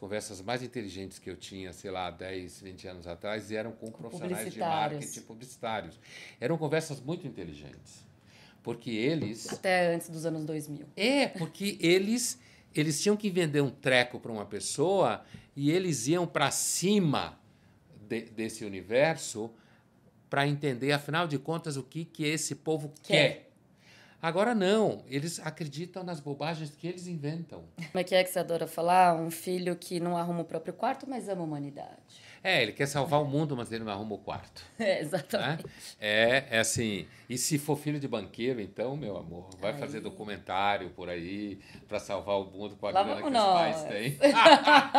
conversas mais inteligentes que eu tinha, sei lá, 10, 20 anos atrás, eram com, com profissionais de marketing publicitários. Eram conversas muito inteligentes. Porque eles. Até antes dos anos 2000. É, porque eles. Eles tinham que vender um treco para uma pessoa e eles iam para cima de, desse universo para entender, afinal de contas, o que, que esse povo quer. quer. Agora não, eles acreditam nas bobagens que eles inventam. Como é que é que você adora falar? Um filho que não arruma o próprio quarto, mas ama a humanidade. É, ele quer salvar o mundo, mas ele não arruma o quarto. É, exatamente. Né? É, é assim, e se for filho de banqueiro, então, meu amor, vai aí. fazer documentário por aí para salvar o mundo com a Lá grana que nós. os pais têm.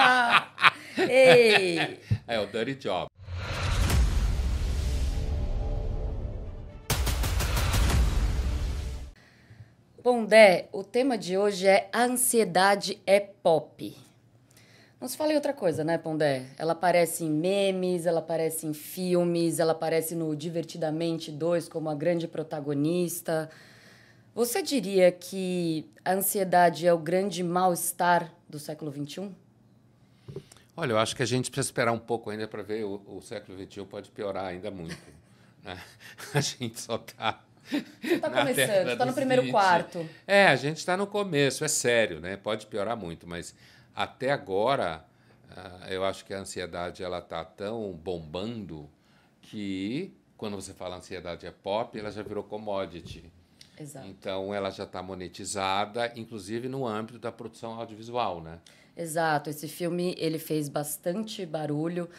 Ei! É o dirty job. Pondé, o tema de hoje é A ansiedade é pop. Não se fala em outra coisa, né, Pondé? Ela aparece em memes, ela aparece em filmes, ela aparece no Divertidamente 2 como a grande protagonista. Você diria que a ansiedade é o grande mal-estar do século XXI? Olha, eu acho que a gente precisa esperar um pouco ainda para ver. O, o século XXI pode piorar ainda muito. Né? A gente só está Tá começando, tá no primeiro quarto. É, a gente está no começo, é sério, né? Pode piorar muito, mas até agora ah, eu acho que a ansiedade ela tá tão bombando que quando você fala ansiedade é pop, ela já virou commodity. Exato. Então ela já está monetizada, inclusive no âmbito da produção audiovisual, né? Exato. Esse filme ele fez bastante barulho.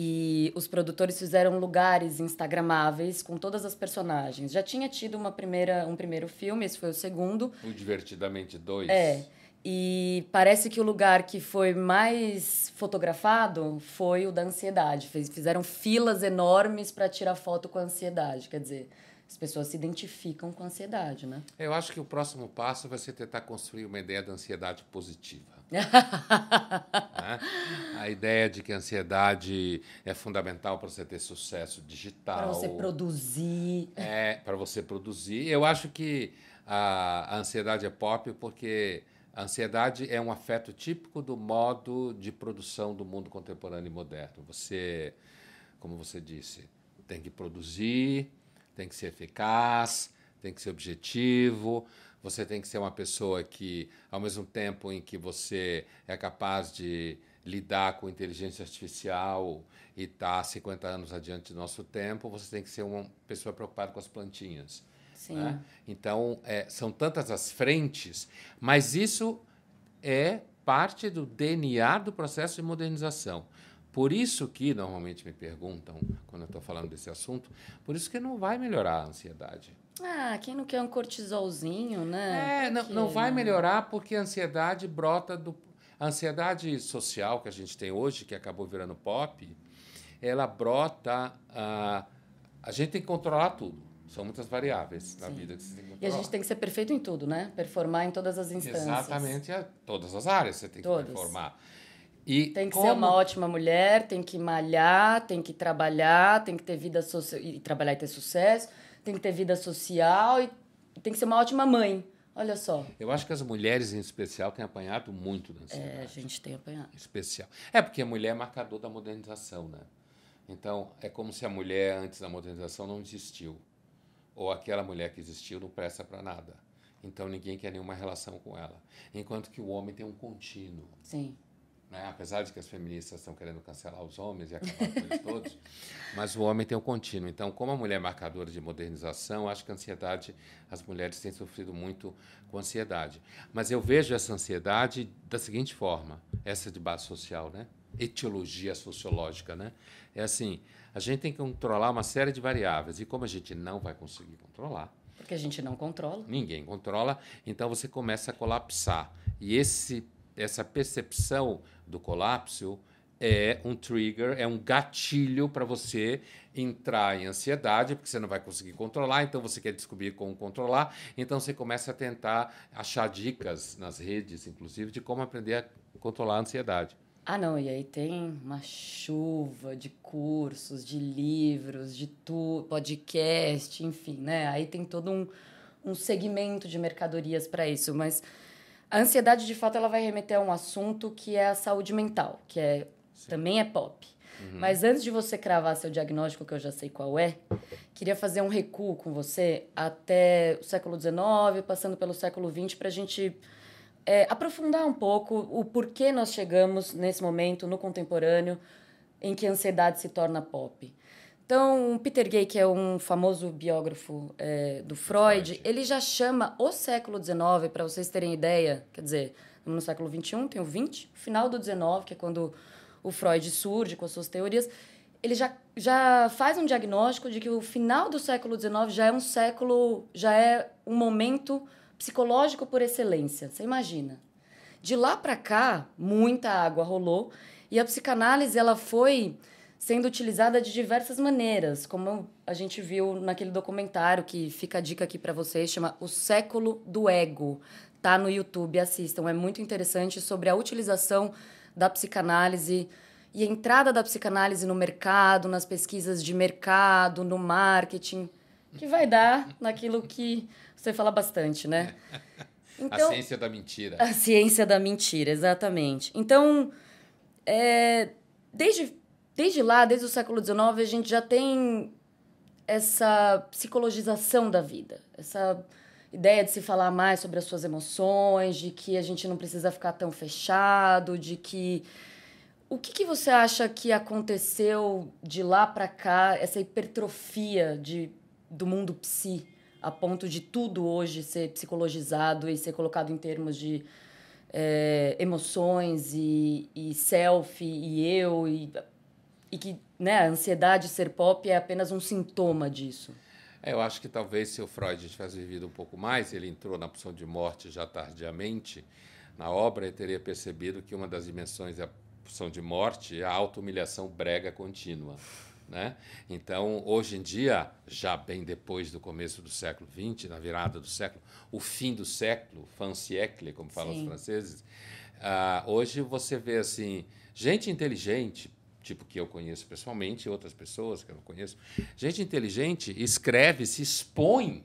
E os produtores fizeram lugares instagramáveis com todas as personagens. Já tinha tido uma primeira, um primeiro filme, esse foi o segundo. O Divertidamente 2. É. E parece que o lugar que foi mais fotografado foi o da ansiedade. Fizeram filas enormes para tirar foto com a ansiedade. Quer dizer, as pessoas se identificam com a ansiedade, né? Eu acho que o próximo passo vai ser tentar construir uma ideia da ansiedade positiva. né? A ideia de que a ansiedade é fundamental para você ter sucesso digital. Para você produzir. É, para você produzir. Eu acho que a, a ansiedade é pop porque a ansiedade é um afeto típico do modo de produção do mundo contemporâneo e moderno. Você, como você disse, tem que produzir, tem que ser eficaz, tem que ser objetivo. Você tem que ser uma pessoa que, ao mesmo tempo em que você é capaz de lidar com inteligência artificial e está 50 anos adiante do nosso tempo, você tem que ser uma pessoa preocupada com as plantinhas. Sim. Né? Então, é, são tantas as frentes, mas isso é parte do DNA do processo de modernização. Por isso que normalmente me perguntam, quando eu estou falando desse assunto, por isso que não vai melhorar a ansiedade. Ah, quem não quer um cortisolzinho, né? É, não, não vai melhorar porque a ansiedade brota do. A ansiedade social que a gente tem hoje, que acabou virando pop, ela brota. A, a gente tem que controlar tudo. São muitas variáveis Sim. na vida que você tem que controlar. E a gente tem que ser perfeito em tudo, né? Performar em todas as instâncias. Exatamente, em é todas as áreas você tem que Todos. performar. E tem que como... ser uma ótima mulher, tem que malhar, tem que trabalhar, tem que ter vida social e trabalhar e ter sucesso tem que ter vida social e tem que ser uma ótima mãe. Olha só. Eu acho que as mulheres, em especial, têm apanhado muito da ansiedade. É, a gente tem apanhado. especial. É porque a mulher é marcador da modernização, né? Então, é como se a mulher antes da modernização não existiu. Ou aquela mulher que existiu não presta para nada. Então, ninguém quer nenhuma relação com ela. Enquanto que o homem tem um contínuo. Sim. Né? Apesar de que as feministas estão querendo cancelar os homens e acabar com eles todos, mas o homem tem o um contínuo. Então, como a mulher é marcadora de modernização, acho que a ansiedade, as mulheres têm sofrido muito com ansiedade. Mas eu vejo essa ansiedade da seguinte forma: essa de base social, né? etiologia sociológica, né? É assim, a gente tem que controlar uma série de variáveis e como a gente não vai conseguir controlar, porque a gente não controla. Ninguém controla, então você começa a colapsar. E esse essa percepção do colapso é um trigger, é um gatilho para você entrar em ansiedade, porque você não vai conseguir controlar, então você quer descobrir como controlar, então você começa a tentar achar dicas nas redes, inclusive, de como aprender a controlar a ansiedade. Ah, não, e aí tem uma chuva de cursos, de livros, de tudo, podcast, enfim, né? Aí tem todo um, um segmento de mercadorias para isso, mas a ansiedade, de fato, ela vai remeter a um assunto que é a saúde mental, que é também é pop. Uhum. Mas antes de você cravar seu diagnóstico, que eu já sei qual é, queria fazer um recuo com você até o século XIX, passando pelo século XX, para a gente é, aprofundar um pouco o porquê nós chegamos nesse momento, no contemporâneo, em que a ansiedade se torna pop. Então, Peter Gay, que é um famoso biógrafo é, do Freud, Freud, ele já chama o século XIX, para vocês terem ideia, quer dizer, no século XXI, tem o XX, final do XIX, que é quando o Freud surge com as suas teorias, ele já, já faz um diagnóstico de que o final do século XIX já é um século, já é um momento psicológico por excelência. Você imagina? De lá para cá, muita água rolou e a psicanálise ela foi sendo utilizada de diversas maneiras, como a gente viu naquele documentário que fica a dica aqui para vocês, chama O Século do Ego. Tá no YouTube, assistam, é muito interessante sobre a utilização da psicanálise e a entrada da psicanálise no mercado, nas pesquisas de mercado, no marketing, que vai dar naquilo que você fala bastante, né? Então, a ciência da mentira. A ciência da mentira, exatamente. Então, é, desde desde lá, desde o século XIX, a gente já tem essa psicologização da vida, essa ideia de se falar mais sobre as suas emoções, de que a gente não precisa ficar tão fechado, de que o que, que você acha que aconteceu de lá para cá, essa hipertrofia de, do mundo psi, a ponto de tudo hoje ser psicologizado e ser colocado em termos de é, emoções e, e self e eu e e que né, a ansiedade ser pop é apenas um sintoma disso. É, eu acho que talvez se o Freud tivesse vivido um pouco mais, ele entrou na opção de morte já tardiamente, na obra ele teria percebido que uma das dimensões da opção de morte é a auto-humilhação brega contínua. Né? Então, hoje em dia, já bem depois do começo do século XX, na virada do século, o fim do século, fin siècle, como falam Sim. os franceses, uh, hoje você vê assim, gente inteligente, tipo que eu conheço pessoalmente, outras pessoas que eu não conheço. Gente inteligente escreve, se expõe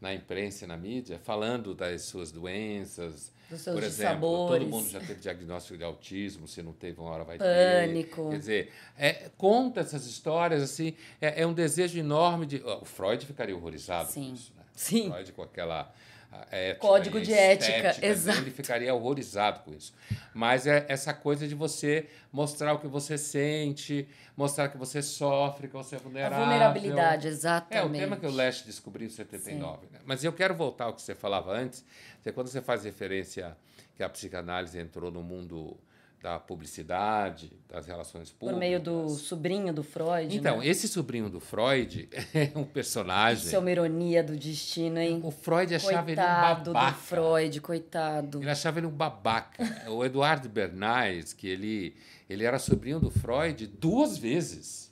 na imprensa e na mídia, falando das suas doenças. Dos seus Por exemplo, sabores. todo mundo já teve diagnóstico de autismo, se não teve, uma hora vai Pânico. ter. Quer dizer, é, conta essas histórias, assim, é, é um desejo enorme de. O Freud ficaria horrorizado Sim. com isso, né? Sim. O Freud com aquela Ética, é, código de ética. Exato. Ele ficaria horrorizado com isso. Mas é essa coisa de você mostrar o que você sente, mostrar que você sofre, que você é vulnerável. A vulnerabilidade, exatamente. É o tema que o Leste descobriu em 79. Né? Mas eu quero voltar ao que você falava antes. É quando você faz referência que a psicanálise entrou no mundo da publicidade, das relações públicas. Por meio do sobrinho do Freud. Então, né? esse sobrinho do Freud é um personagem. Isso é uma ironia do destino, hein? O Freud achava coitado ele um babaca. Do Freud, coitado. Ele achava ele um babaca. o Eduardo Bernays, que ele, ele era sobrinho do Freud duas vezes.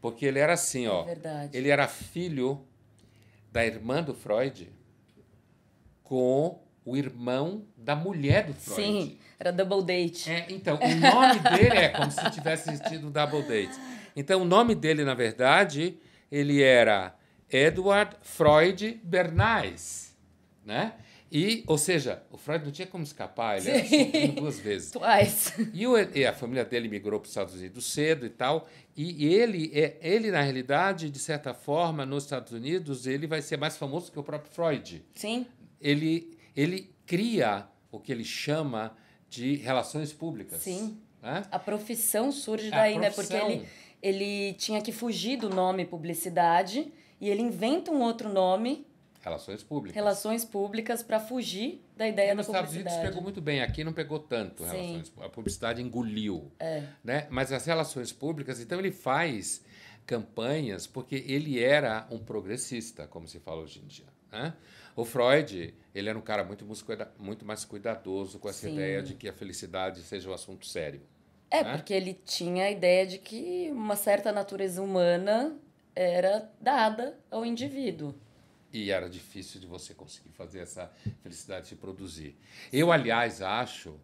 Porque ele era assim, é ó. É verdade. Ele era filho da irmã do Freud com o irmão da mulher do Freud. Sim, era Double Date. É, então, o nome dele é como se tivesse tido um Double Date. Então, o nome dele, na verdade, ele era Edward Freud Bernays, né? E, ou seja, o Freud não tinha como escapar, ele era duas vezes. Twice. E, o, e, a família dele migrou para os Estados Unidos cedo e tal. E, e ele, é, ele, na realidade, de certa forma, nos Estados Unidos, ele vai ser mais famoso que o próprio Freud. Sim. Ele, ele cria o que ele chama de relações públicas. Sim. Né? A profissão surge daí, profissão. né? Porque ele, ele tinha que fugir do nome publicidade e ele inventa um outro nome. Relações públicas. Relações públicas para fugir da ideia e da publicidade. Nos Estados Unidos pegou muito bem, aqui não pegou tanto. Relações, a publicidade engoliu. É. Né? Mas as relações públicas, então ele faz campanhas porque ele era um progressista, como se fala hoje em dia. Né? O Freud, ele era um cara muito, muito mais cuidadoso com essa Sim. ideia de que a felicidade seja um assunto sério. É, né? porque ele tinha a ideia de que uma certa natureza humana era dada ao indivíduo. E era difícil de você conseguir fazer essa felicidade se produzir. Eu, aliás, acho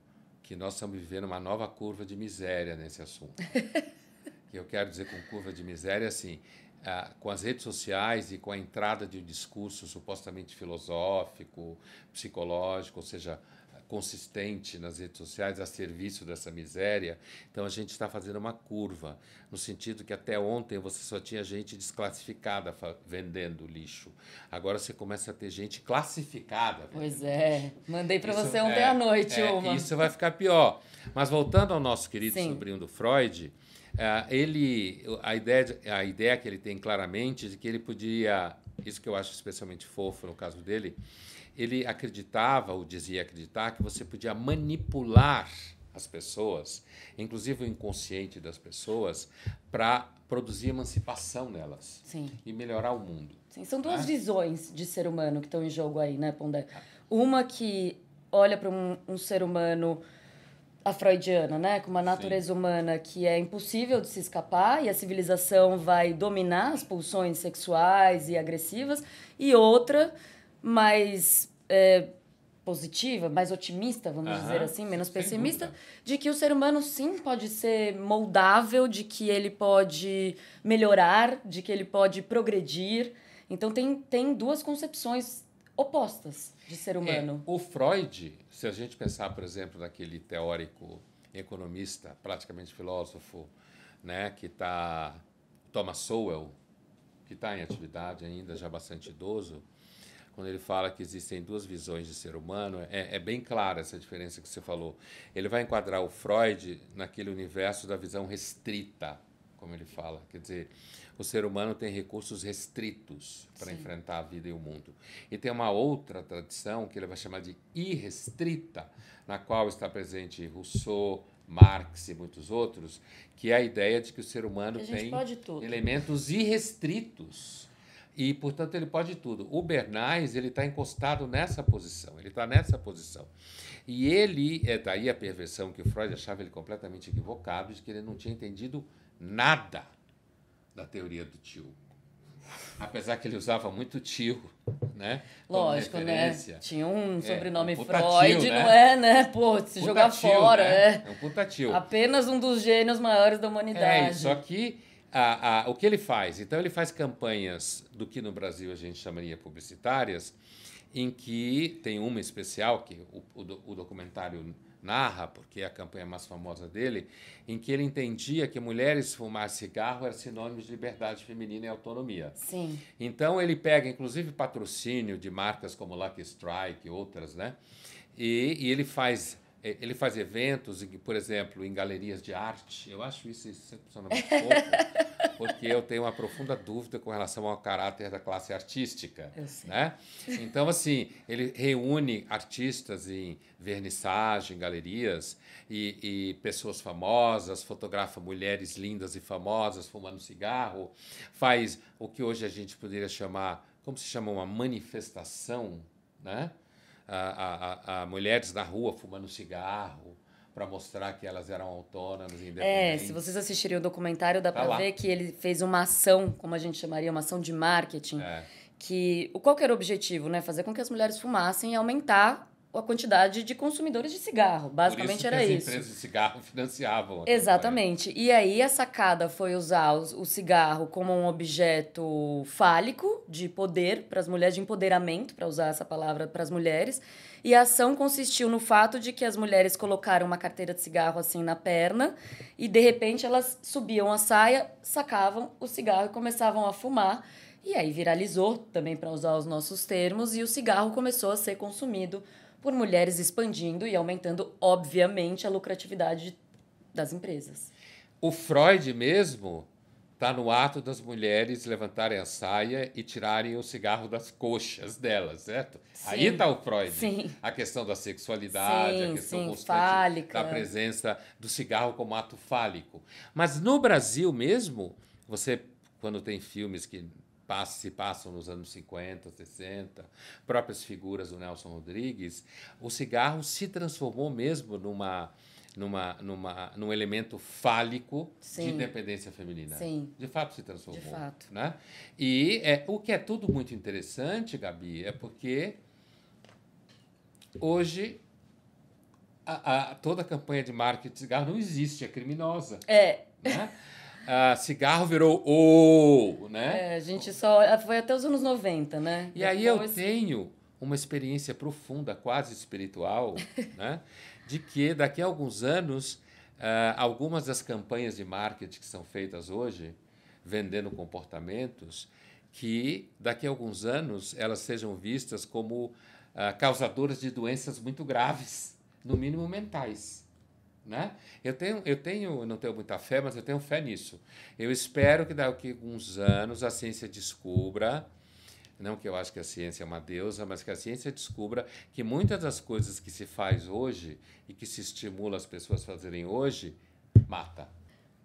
que nós estamos vivendo uma nova curva de miséria nesse assunto. eu quero dizer com curva de miséria, assim, é, com as redes sociais e com a entrada de um discurso supostamente filosófico, psicológico, ou seja, consistente nas redes sociais a serviço dessa miséria. Então a gente está fazendo uma curva, no sentido que até ontem você só tinha gente desclassificada vendendo lixo. Agora você começa a ter gente classificada. Pois é, mandei para você ontem é, à noite é, uma. Isso vai ficar pior. Mas voltando ao nosso querido Sim. sobrinho do Freud, é, ele, a, ideia, a ideia que ele tem claramente de que ele podia, isso que eu acho especialmente fofo no caso dele, ele acreditava, ou dizia acreditar, que você podia manipular as pessoas, inclusive o inconsciente das pessoas, para produzir emancipação nelas Sim. e melhorar o mundo. Sim, são duas né? visões de ser humano que estão em jogo aí, né, Pondé? Ah. Uma que olha para um, um ser humano a freudiana, né? Com uma natureza Sim. humana que é impossível de se escapar e a civilização vai dominar as pulsões sexuais e agressivas, e outra mais é, positiva, mais otimista, vamos dizer assim, menos pessimista, de que o ser humano sim pode ser moldável, de que ele pode melhorar, de que ele pode progredir. Então tem, tem duas concepções opostas de ser é, humano. É, o Freud, se a gente pensar, por exemplo, naquele teórico economista, praticamente filósofo, né, que está Thomas Sowell, que está em atividade ainda, já bastante idoso, quando ele fala que existem duas visões de ser humano, é, é, bem clara essa diferença que você falou. Ele vai enquadrar o Freud naquele universo da visão restrita, como ele fala. Quer dizer, o ser humano tem recursos restritos para enfrentar a vida e o mundo. E tem uma outra tradição que ele vai chamar de irrestrita, na qual está presente Rousseau, Marx e muitos outros, que é a ideia de que o ser humano tem elementos irrestritos e, portanto, ele pode tudo. O Bernays ele está encostado nessa posição, ele está nessa posição. E ele, é daí a perversão que Freud achava ele completamente equivocado, de que ele não tinha entendido nada da teoria do tio. Apesar que ele usava muito tio, né? Lógico, né? Tinha um é, sobrenome é, um Freud, né? não é, né? Pô, se jogar fora, né? é. É um putativo. Apenas um dos gênios maiores da humanidade. É, só que a, a, o que ele faz? Então ele faz campanhas do que no Brasil a gente chamaria publicitárias, em que tem uma especial, que é o, o, o documentário narra, porque é a campanha mais famosa dele, em que ele entendia que mulheres fumar cigarro era sinônimo de liberdade feminina e autonomia. Sim. Então ele pega, inclusive, patrocínio de marcas como Lucky Strike e outras, né? E, e ele faz ele faz eventos, por exemplo, em galerias de arte. Eu acho isso é excepcionalmente pouco porque eu tenho uma profunda dúvida com relação ao caráter da classe artística. Eu sei. Né? Então, assim, ele reúne artistas em vernissagem, galerias, e, e pessoas famosas, fotografa mulheres lindas e famosas fumando cigarro, faz o que hoje a gente poderia chamar, como se chama, uma manifestação, né? a, a, a, a mulheres na rua fumando cigarro, para mostrar que elas eram autônomas, e independentes. É, se vocês assistirem o documentário, dá tá para ver que ele fez uma ação, como a gente chamaria, uma ação de marketing. É. Que qual que era o objetivo, né? Fazer com que as mulheres fumassem e aumentar a quantidade de consumidores de cigarro. Basicamente isso era isso. As empresas de cigarro financiavam. Exatamente. E aí a sacada foi usar o cigarro como um objeto fálico de poder para as mulheres, de empoderamento, para usar essa palavra para as mulheres e a ação consistiu no fato de que as mulheres colocaram uma carteira de cigarro assim na perna e de repente elas subiam a saia, sacavam o cigarro e começavam a fumar. E aí viralizou, também para usar os nossos termos, e o cigarro começou a ser consumido por mulheres expandindo e aumentando, obviamente, a lucratividade das empresas. O Freud mesmo, está no ato das mulheres levantarem a saia e tirarem o cigarro das coxas delas, certo? Sim, Aí está o Freud. Sim. A questão da sexualidade, sim, a questão constante fálica. da presença do cigarro como ato fálico. Mas no Brasil mesmo, você, quando tem filmes que se passam nos anos 50, 60, próprias figuras do Nelson Rodrigues, o cigarro se transformou mesmo numa numa, numa, num elemento fálico Sim. de dependência feminina. Sim. De fato se transformou. De fato. Né? E é, o que é tudo muito interessante, Gabi, é porque hoje a, a, toda a campanha de marketing de cigarro não existe, é criminosa. É. Né? cigarro virou o, né? É, a gente só foi até os anos 90, né? E Depois... aí eu tenho uma experiência profunda, quase espiritual, né? de que daqui a alguns anos, uh, algumas das campanhas de marketing que são feitas hoje, vendendo comportamentos, que daqui a alguns anos elas sejam vistas como uh, causadoras de doenças muito graves, no mínimo mentais. Né? Eu tenho, eu tenho, não tenho muita fé, mas eu tenho fé nisso. Eu espero que daqui a alguns anos a ciência descubra não que eu acho que a ciência é uma deusa, mas que a ciência descubra que muitas das coisas que se faz hoje e que se estimula as pessoas a fazerem hoje, mata.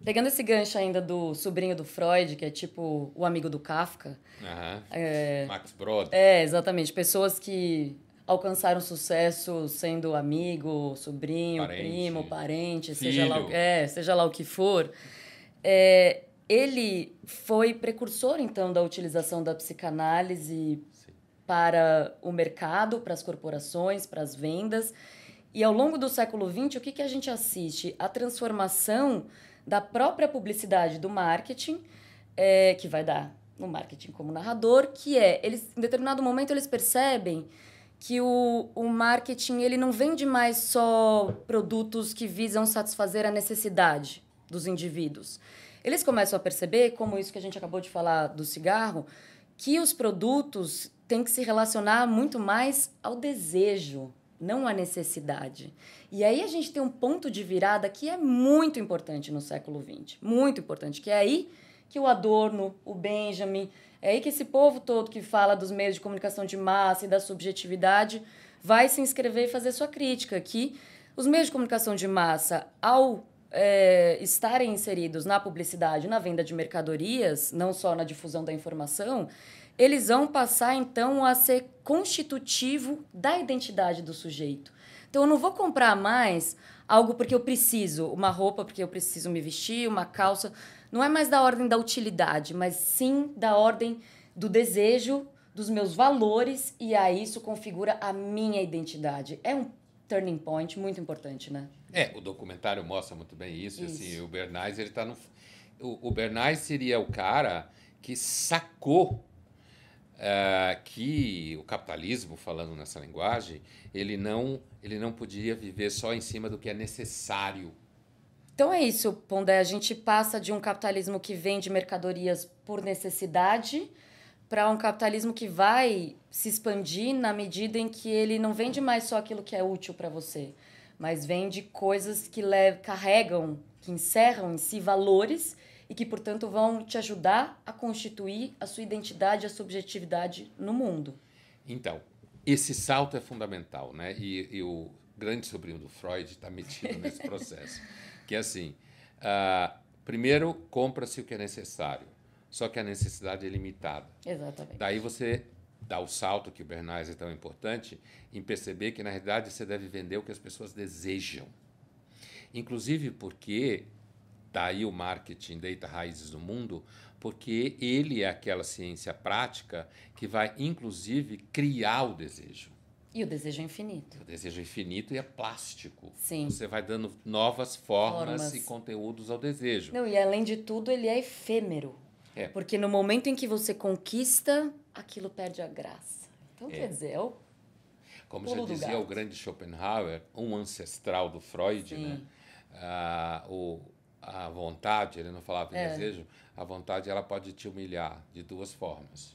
Pegando esse gancho ainda do sobrinho do Freud, que é tipo o amigo do Kafka. Uhum. É, Max Brod. É, exatamente. Pessoas que alcançaram sucesso sendo amigo, sobrinho, parente. primo, parente, seja lá, é, seja lá o que for. É, ele foi precursor, então, da utilização da psicanálise Sim. para o mercado, para as corporações, para as vendas. E ao longo do século XX, o que, que a gente assiste? A transformação da própria publicidade, do marketing, é, que vai dar no marketing como narrador, que é, eles, em determinado momento, eles percebem que o, o marketing ele não vende mais só produtos que visam satisfazer a necessidade dos indivíduos. Eles começam a perceber, como isso que a gente acabou de falar do cigarro, que os produtos têm que se relacionar muito mais ao desejo, não à necessidade. E aí a gente tem um ponto de virada que é muito importante no século XX, muito importante, que é aí que o Adorno, o Benjamin, é aí que esse povo todo que fala dos meios de comunicação de massa e da subjetividade vai se inscrever e fazer sua crítica, que os meios de comunicação de massa, ao é, estarem inseridos na publicidade, na venda de mercadorias, não só na difusão da informação, eles vão passar então a ser constitutivo da identidade do sujeito. Então eu não vou comprar mais algo porque eu preciso, uma roupa porque eu preciso me vestir, uma calça, não é mais da ordem da utilidade, mas sim da ordem do desejo, dos meus valores e aí isso configura a minha identidade. É um turning point muito importante, né? É, o documentário mostra muito bem isso. Assim, isso. Assim, o Bernays, ele tá no. O, o Bernays seria o cara que sacou é, que o capitalismo, falando nessa linguagem, ele não, ele não podia viver só em cima do que é necessário. Então é isso, Pondé. A gente passa de um capitalismo que vende mercadorias por necessidade para um capitalismo que vai se expandir na medida em que ele não vende mais só aquilo que é útil para você, mas vende coisas que carregam, que encerram em si valores e que, portanto, vão te ajudar a constituir a sua identidade, a sua no mundo. Então, esse salto é fundamental, né? E, e o grande sobrinho do Freud está metido nesse processo. que é assim, uh, primeiro, compra-se o que é necessário só que a necessidade é limitada. Exatamente. Daí você dá o salto que o Bernays é tão importante em perceber que, na realidade, você deve vender o que as pessoas desejam. Inclusive porque, daí tá o marketing deita raízes no mundo, porque ele é aquela ciência prática que vai, inclusive, criar o desejo. E o desejo é infinito. O desejo é infinito e é plástico. Sim. Você vai dando novas formas, formas. e conteúdos ao desejo. Não, e além de tudo, ele é efêmero. É. Porque no momento em que você conquista, aquilo perde a graça. Então, é. quer dizer, eu... É o. Como já dizia gato. o grande Schopenhauer, um ancestral do Freud, né? Ah, o, a vontade, ele não falava é. desejo, a vontade ela pode te humilhar de duas formas.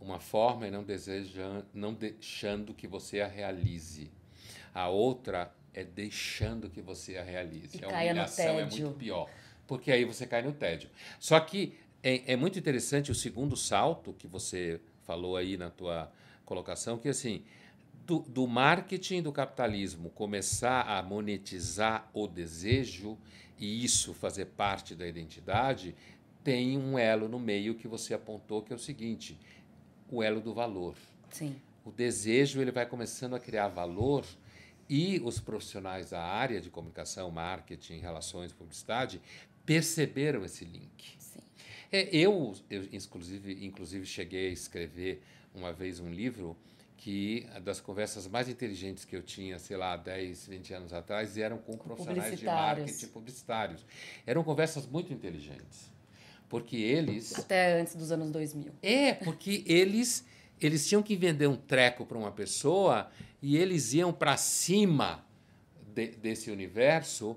Uma forma é não, desejando, não deixando que você a realize. A outra é deixando que você a realize. E a humilhação é muito pior porque aí você cai no tédio. Só que é, é, muito interessante o segundo salto que você falou aí na tua colocação, que assim, do, do marketing do capitalismo começar a monetizar o desejo e isso fazer parte da identidade, tem um elo no meio que você apontou, que é o seguinte, o elo do valor. Sim. O desejo ele vai começando a criar valor e os profissionais da área de comunicação, marketing, relações, publicidade perceberam esse link. Sim. É, eu, eu inclusive, inclusive cheguei a escrever uma vez um livro que ah, das conversas mais inteligentes que eu tinha, sei lá, 10, 20 anos atrás, eram com, com profissionais de marketing publicitários. Eram conversas muito inteligentes. Porque eles. Até antes dos anos 2000. É, porque eles eles tinham que vender um treco para uma pessoa e eles iam para cima de, desse universo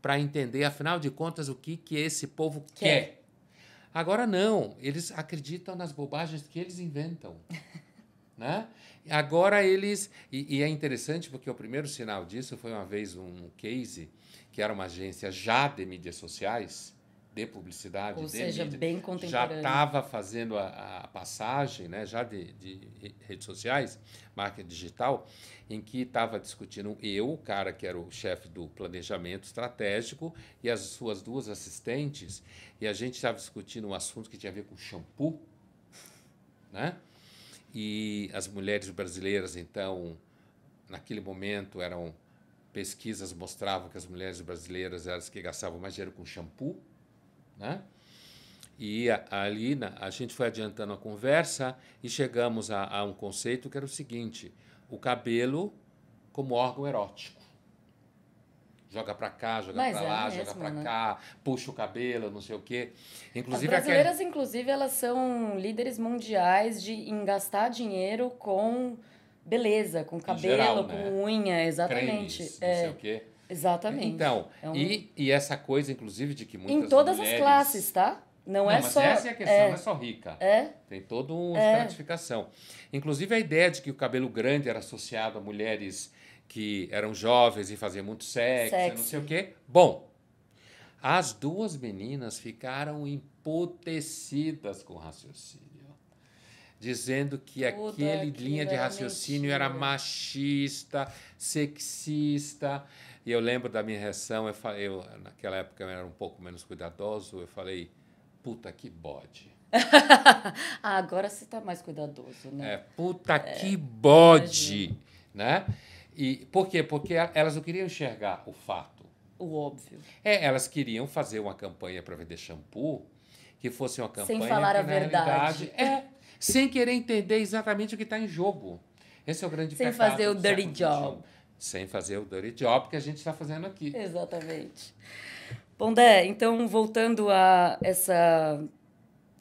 para entender, afinal de contas, o que, que esse povo quer. quer. Agora não, eles acreditam nas bobagens que eles inventam. né? Agora eles. E, e, é interessante porque o primeiro sinal disso foi uma vez um case que era uma agência já de mídias sociais de publicidade, ou de seja, mídia, bem já estava fazendo a, a, passagem, né, já de, de redes sociais, marketing digital, em que estava discutindo eu, o cara que era o chefe do planejamento estratégico, e as suas duas assistentes, e a gente estava discutindo um assunto que tinha a ver com shampoo, né? E as mulheres brasileiras, então, naquele momento eram pesquisas mostravam que as mulheres brasileiras eram as que gastavam mais dinheiro com shampoo né? E ali a, a gente foi adiantando a conversa e chegamos a, a um conceito que era o seguinte: o cabelo como órgão erótico joga para cá, joga para é lá, mesmo, joga para né? cá, puxa o cabelo, não sei o quê. Inclusive As brasileiras, inclusive, elas são líderes mundiais de gastar dinheiro com beleza, com cabelo, geral, né? com unha, exatamente. Cremes, é. Não sei é. o quê. Exatamente. Então, é um... e, e essa coisa, inclusive, de que muitas Em todas mulheres... as classes, tá? Não, não é mas só. Essa é a questão, é. não é só rica. É. Tem toda uma é. estratificação. Inclusive a ideia de que o cabelo grande era associado a mulheres que eram jovens e faziam muito sexo, sexo. não sei o quê. Bom, as duas meninas ficaram emputecidas com o raciocínio. Dizendo que Tudo aquele linha de raciocínio mentira. era machista, sexista, e eu lembro da minha reação, eu, falei, eu naquela época eu era um pouco menos cuidadoso, eu falei, puta que bode. ah, agora você está mais cuidadoso, né? É, puta é, que bode, né? E por quê? Porque elas não queriam enxergar o fato. O óbvio. É, elas queriam fazer uma campanha para vender shampoo que fosse uma campanha sem falar que, a verdade. É, sem querer entender exatamente o que está em jogo. Esse é o grande sem pecado. Sem fazer o dirty job sem fazer o dirty job que a gente está fazendo aqui. Exatamente. Bom, Dé, então voltando a essa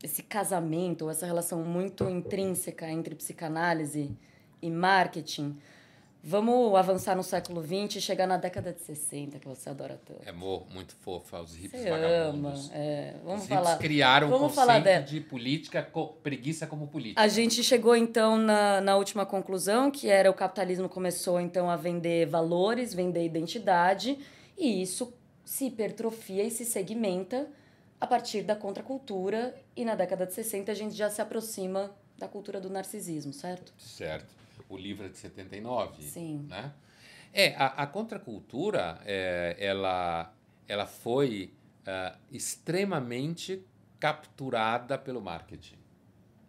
esse casamento, essa relação muito intrínseca entre psicanálise e marketing, Vamos avançar no século XX e chegar na década de 60, que você adora tanto. É amor, muito fofa, os hips você vagabundos. Ama, é. Vamos os falar. criaram Vamos um falar dela. de política, co preguiça como política. A gente chegou, então, na, na última conclusão, que era o capitalismo começou, então, a vender valores, vender identidade, e isso se hipertrofia e se segmenta a partir da contracultura, e na década de 60 a gente já se aproxima da cultura do narcisismo, certo? Certo o livro é de 79. Sim. Né? É, a, a contracultura, é, ela, ela foi uh, extremamente capturada pelo marketing.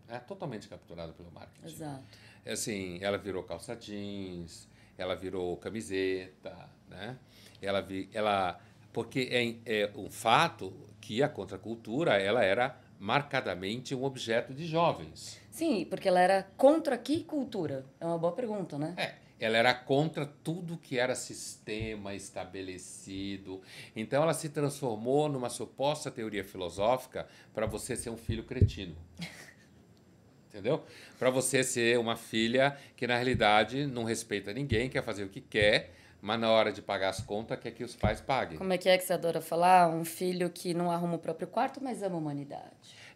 É totalmente capturada pelo marketing. Exato. É assim, ela virou calça jeans, ela virou camiseta, né? Ela, vi, ela porque é, é um fato que a contracultura ela era marcadamente um objeto de jovens. Sim, porque ela era contra que cultura? É uma boa pergunta, né? É, ela era contra tudo que era sistema estabelecido. Então ela se transformou numa suposta teoria filosófica para você ser um filho cretino. Entendeu? Para você ser uma filha que na realidade não respeita ninguém, quer fazer o que quer mas na hora de pagar as contas, quer que os pais paguem. Como é que é que você adora falar? Um filho que não arruma o próprio quarto, mas ama a humanidade.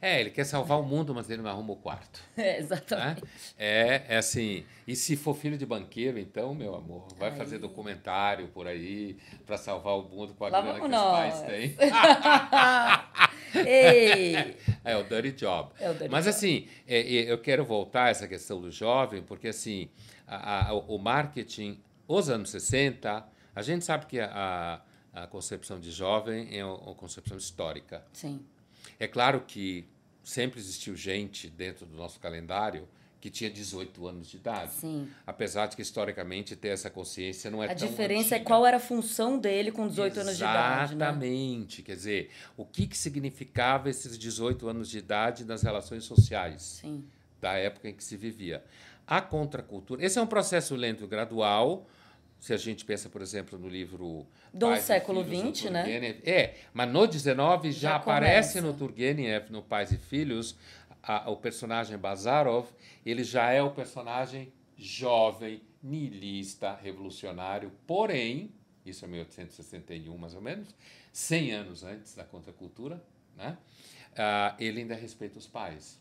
É, ele quer salvar o mundo, mas ele não arruma o quarto. É, exatamente. Né? É, é assim. E se for filho de banqueiro, então, meu amor, vai aí. fazer documentário por aí para salvar o mundo com a Lá grana que nós. os pais têm. Ei. É, é o dirty job. É o dirty mas job. assim, é, é, eu quero voltar a essa questão do jovem, porque assim, a, a, o marketing os anos 60, a gente sabe que a, a, concepção de jovem é uma concepção histórica. Sim. É claro que sempre existiu gente dentro do nosso calendário que tinha 18 anos de idade. Sim. Apesar de que, historicamente, ter essa consciência não é a tão. A diferença é antiga. é qual era a função dele com 18 Exatamente. anos de idade. Né? Exatamente. Né? Quer dizer, o que, que significava esses 18 anos de idade nas relações sociais Sim. da época em que se vivia. A contracultura. Esse é um processo lento e gradual se a gente pensa, por exemplo, no livro do século XX, né? É, mas no 19 já, já aparece começa. no Turgenev, é, no Pais e Filhos, a, o personagem Bazarov, ele já é o personagem jovem, niilista, revolucionário, porém, isso é 1861 mais ou menos, 100 anos antes da contracultura, né? Uh, ele ainda respeita os pais,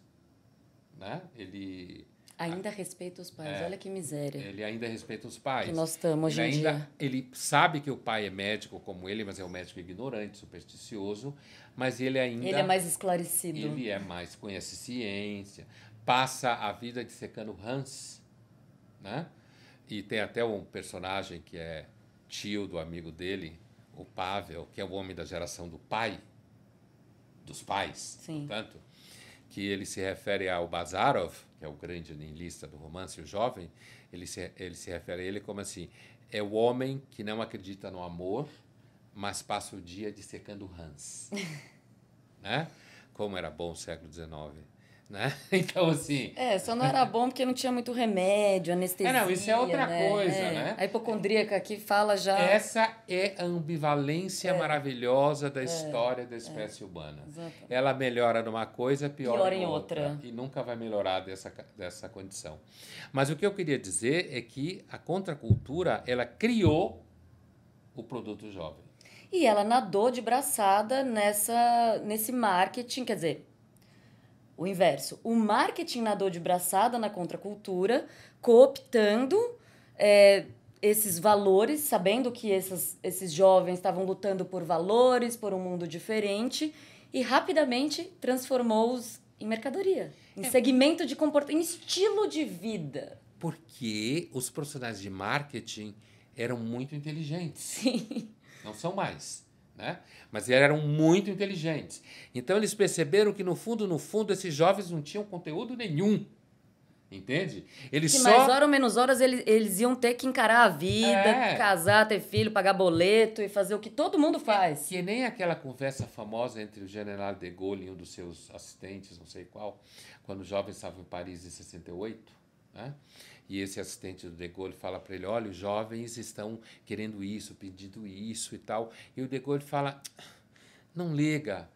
né? Ele Ainda respeita os pais, é, olha que miséria. Ele ainda respeita os pais. Que nós estamos hoje ele em ainda, dia. Ele sabe que o pai é médico como ele, mas é um médico ignorante, supersticioso, mas ele ainda... Ele é mais esclarecido. Ele é mais, conhece ciência, passa a vida dissecando hans, né? E tem até um personagem que é tio do amigo dele, o Pavel, que é o homem da geração do pai, dos pais, Sim. portanto que ele se refere ao Bazarov, que é o grande anilista do romance, o jovem, ele se, ele se refere a ele como assim: é o homem que não acredita no amor, mas passa o dia dissecando rãs. né? Como era bom o século XIX né? Então, assim. É, só não era bom porque não tinha muito remédio, anestesia. É, não, isso é outra né? coisa, é. né? A hipocondríaca aqui fala já. Essa é a ambivalência é. maravilhosa da é. história da é. espécie humana. Exato. Ela melhora numa coisa, piora, piora em outra. outra. E nunca vai melhorar dessa, dessa condição. Mas o que eu queria dizer é que a contracultura, ela criou o produto jovem. E ela nadou de braçada nessa, nesse marketing, quer dizer, o inverso. O marketing nadou de braçada na contracultura, cooptando é, esses valores, sabendo que essas, esses jovens estavam lutando por valores, por um mundo diferente, e rapidamente transformou-os em mercadoria, em é. segmento de comportamento, em estilo de vida. Porque os profissionais de marketing eram muito inteligentes. Sim. Não são mais né? Mas eles eram muito inteligentes. Então eles perceberam que no fundo, no fundo, esses jovens não tinham conteúdo nenhum. Entende? Eles que só... mais hora ou menos horas eles, eles iam ter que encarar a vida, é. casar, ter filho, pagar boleto e fazer o que todo mundo faz. Que, que nem aquela conversa famosa entre o general de Gaulle e um dos seus assistentes, não sei qual, quando os jovens estavam em Paris em 68, né? E esse assistente do De Gaulle fala para ele: olha, os jovens estão querendo isso, pedindo isso e tal. E o De Gaulle fala: não liga,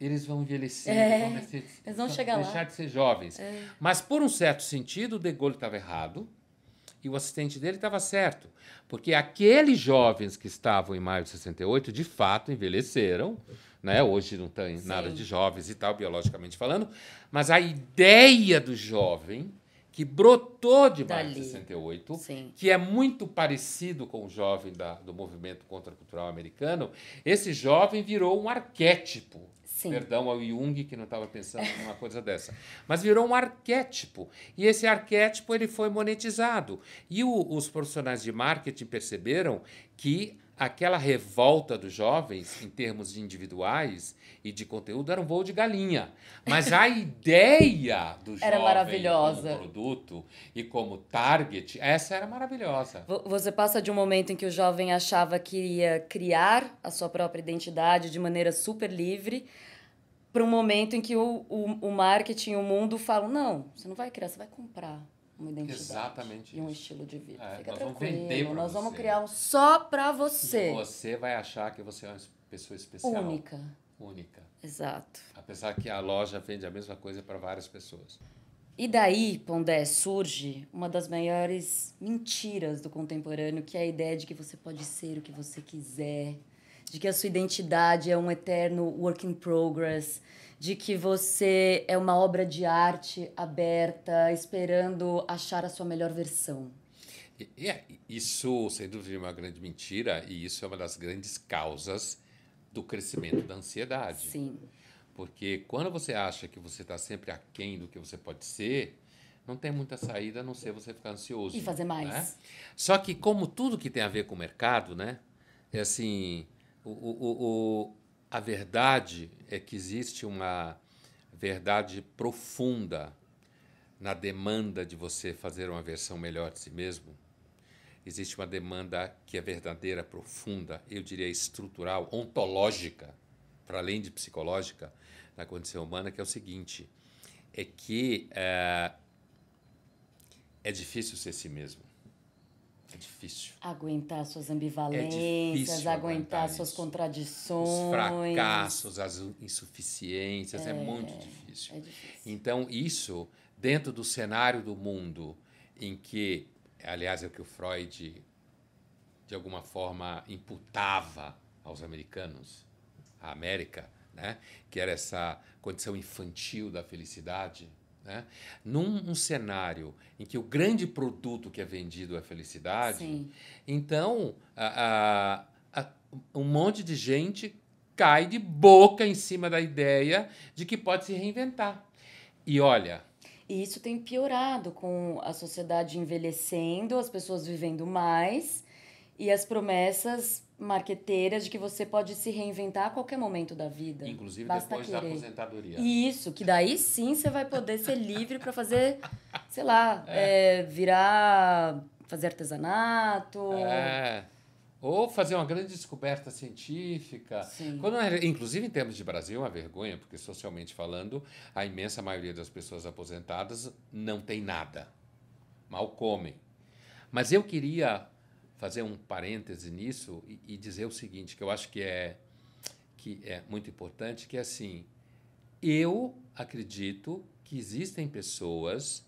eles vão envelhecer, é, vão, eles vão, deixar lá. de ser jovens. É. Mas, por um certo sentido, o De Gaulle estava errado e o assistente dele estava certo. Porque aqueles jovens que estavam em maio de 68, de fato, envelheceram. Né? Hoje não tem Sim. nada de jovens e tal, biologicamente falando. Mas a ideia do jovem que brotou de Dali. 68, Sim. que é muito parecido com o jovem da, do movimento contracultural americano, esse jovem virou um arquétipo. Sim. Perdão ao Jung, que não estava pensando em uma coisa dessa. Mas virou um arquétipo. E esse arquétipo ele foi monetizado. E o, os profissionais de marketing perceberam que aquela revolta dos jovens, em termos de individuais e de conteúdo, era um voo de galinha. Mas a ideia do era jovem maravilhosa. como produto e como target, essa era maravilhosa. Você passa de um momento em que o jovem achava que ia criar a sua própria identidade de maneira super livre para um momento em que o, o, o marketing, o mundo falam, não, você não vai criar, você vai comprar uma identidade Exatamente e um estilo de vida. É, Fica nós tranquilo, vamos vender nós vamos criar um só para você. E você vai achar que você é uma pessoa especial. Única. Única. Exato. Apesar que a loja vende a mesma coisa para várias pessoas. E daí, Pondé, surge uma das maiores mentiras do contemporâneo, que é a ideia de que você pode ser o que você quiser, de que a sua identidade é um eterno work in progress, de que você é uma obra de arte aberta, esperando achar a sua melhor versão. É, isso, sem dúvida, é uma grande mentira, e isso é uma das grandes causas do crescimento da ansiedade. Sim. Porque quando você acha que você está sempre aquém do que você pode ser, não tem muita saída a não ser você ficar ansioso. E fazer mais. Né? Só que, como tudo que tem a ver com o mercado, né? É assim: o, o, o, a verdade é que existe uma verdade profunda na demanda de você fazer uma versão melhor de si mesmo. Existe uma demanda que é verdadeira, profunda, eu diria estrutural, ontológica, para além de psicológica, na condição humana, que é o seguinte: é que é, é difícil ser si mesmo. É difícil. Aguentar suas é ambivalências, é aguentar, suas contradições. Os fracassos, as insuficiências, é, é muito difícil. É difícil. Então, isso, dentro do cenário do mundo em que, aliás, é o que o Freud, de alguma forma, imputava aos americanos, à América, né? que era essa condição infantil da felicidade, né? Num um cenário em que o grande produto que é vendido é a felicidade, Sim. então a, a, a, um monte de gente cai de boca em cima da ideia de que pode se reinventar. E olha. E isso tem piorado com a sociedade envelhecendo, as pessoas vivendo mais e as promessas marqueteiras de que você pode se reinventar a qualquer momento da vida. Inclusive Basta depois querer. da aposentadoria. Isso, que daí sim você vai poder ser livre para fazer, sei lá, é. É, virar, fazer artesanato. É. Ou fazer uma grande descoberta científica. Sim. Quando, inclusive, em termos de Brasil, é uma vergonha, porque socialmente falando, a imensa maioria das pessoas aposentadas não tem nada. Mal comem. Mas eu queria fazer um parêntese nisso e, e, dizer o seguinte, que eu acho que é, que é muito importante, que é assim, eu acredito que existem pessoas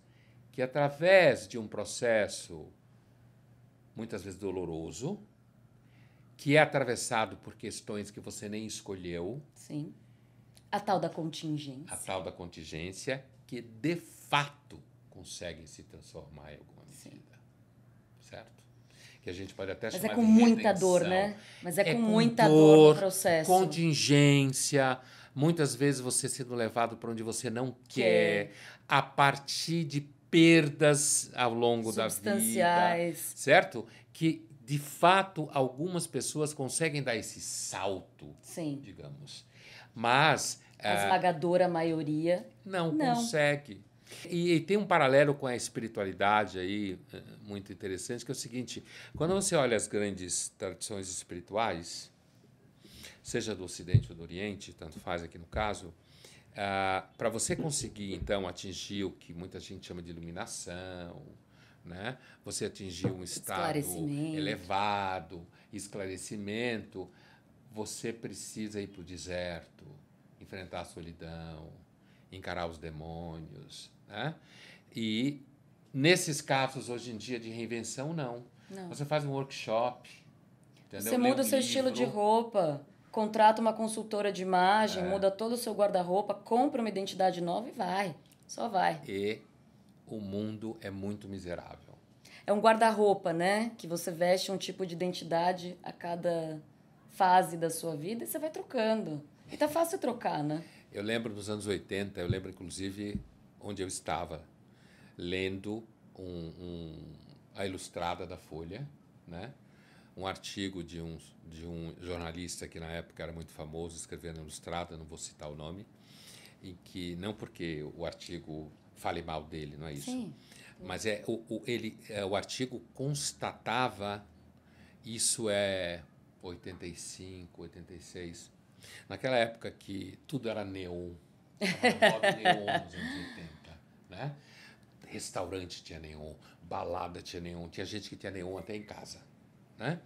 que, através de um processo muitas vezes doloroso, que é atravessado por questões que você nem escolheu. Sim. A tal da contingência. A tal da contingência, que de fato conseguem se transformar em alguma medida. Sim. Certo? que a gente pode até Mas é chamar é com de muita dor, né? Mas é, é com, com, muita dor, dor no processo. Contingência, muitas vezes você sendo levado para onde você não quer, a partir de perdas ao longo da vida, certo? Que de fato algumas pessoas conseguem dar esse salto, Sim. digamos. Mas a esmagadora eh, maioria não, não. consegue. E, e, tem um paralelo com a espiritualidade aí eh, muito interessante, que é o seguinte: quando você olha as grandes tradições espirituais, seja do Ocidente ou do Oriente, tanto faz aqui no caso, ah, para você conseguir então atingir o que muita gente chama de iluminação, né? você atingir um estado elevado, esclarecimento, você precisa ir para o deserto, enfrentar a solidão, encarar os demônios, né? E nesses casos, hoje em dia, de reinvenção, não. não. Você faz um workshop. Entendeu? Você muda um seu livro. estilo de roupa, contrata uma consultora de imagem, é. muda todo o seu guarda-roupa, compra uma identidade nova e vai. Só vai. E o mundo é muito miserável. É um guarda-roupa, né? Que você veste um tipo de identidade a cada fase da sua vida e você vai trocando. E tá fácil trocar, né? Eu lembro dos anos 80, eu lembro inclusive onde eu estava lendo um, um, a Ilustrada da Folha, né? um artigo de um, de um jornalista que na época era muito famoso, escrevendo Ilustrada, não vou citar o nome, e que não porque o artigo fale mal dele, não é isso. Sim. Mas é o, o ele é, o artigo constatava isso é 85, 86. Naquela época que tudo era neon, era neon nos anos 80 né? Restaurante tinha nenhum, balada tinha nenhum, tinha gente que tinha nenhum até em casa, né?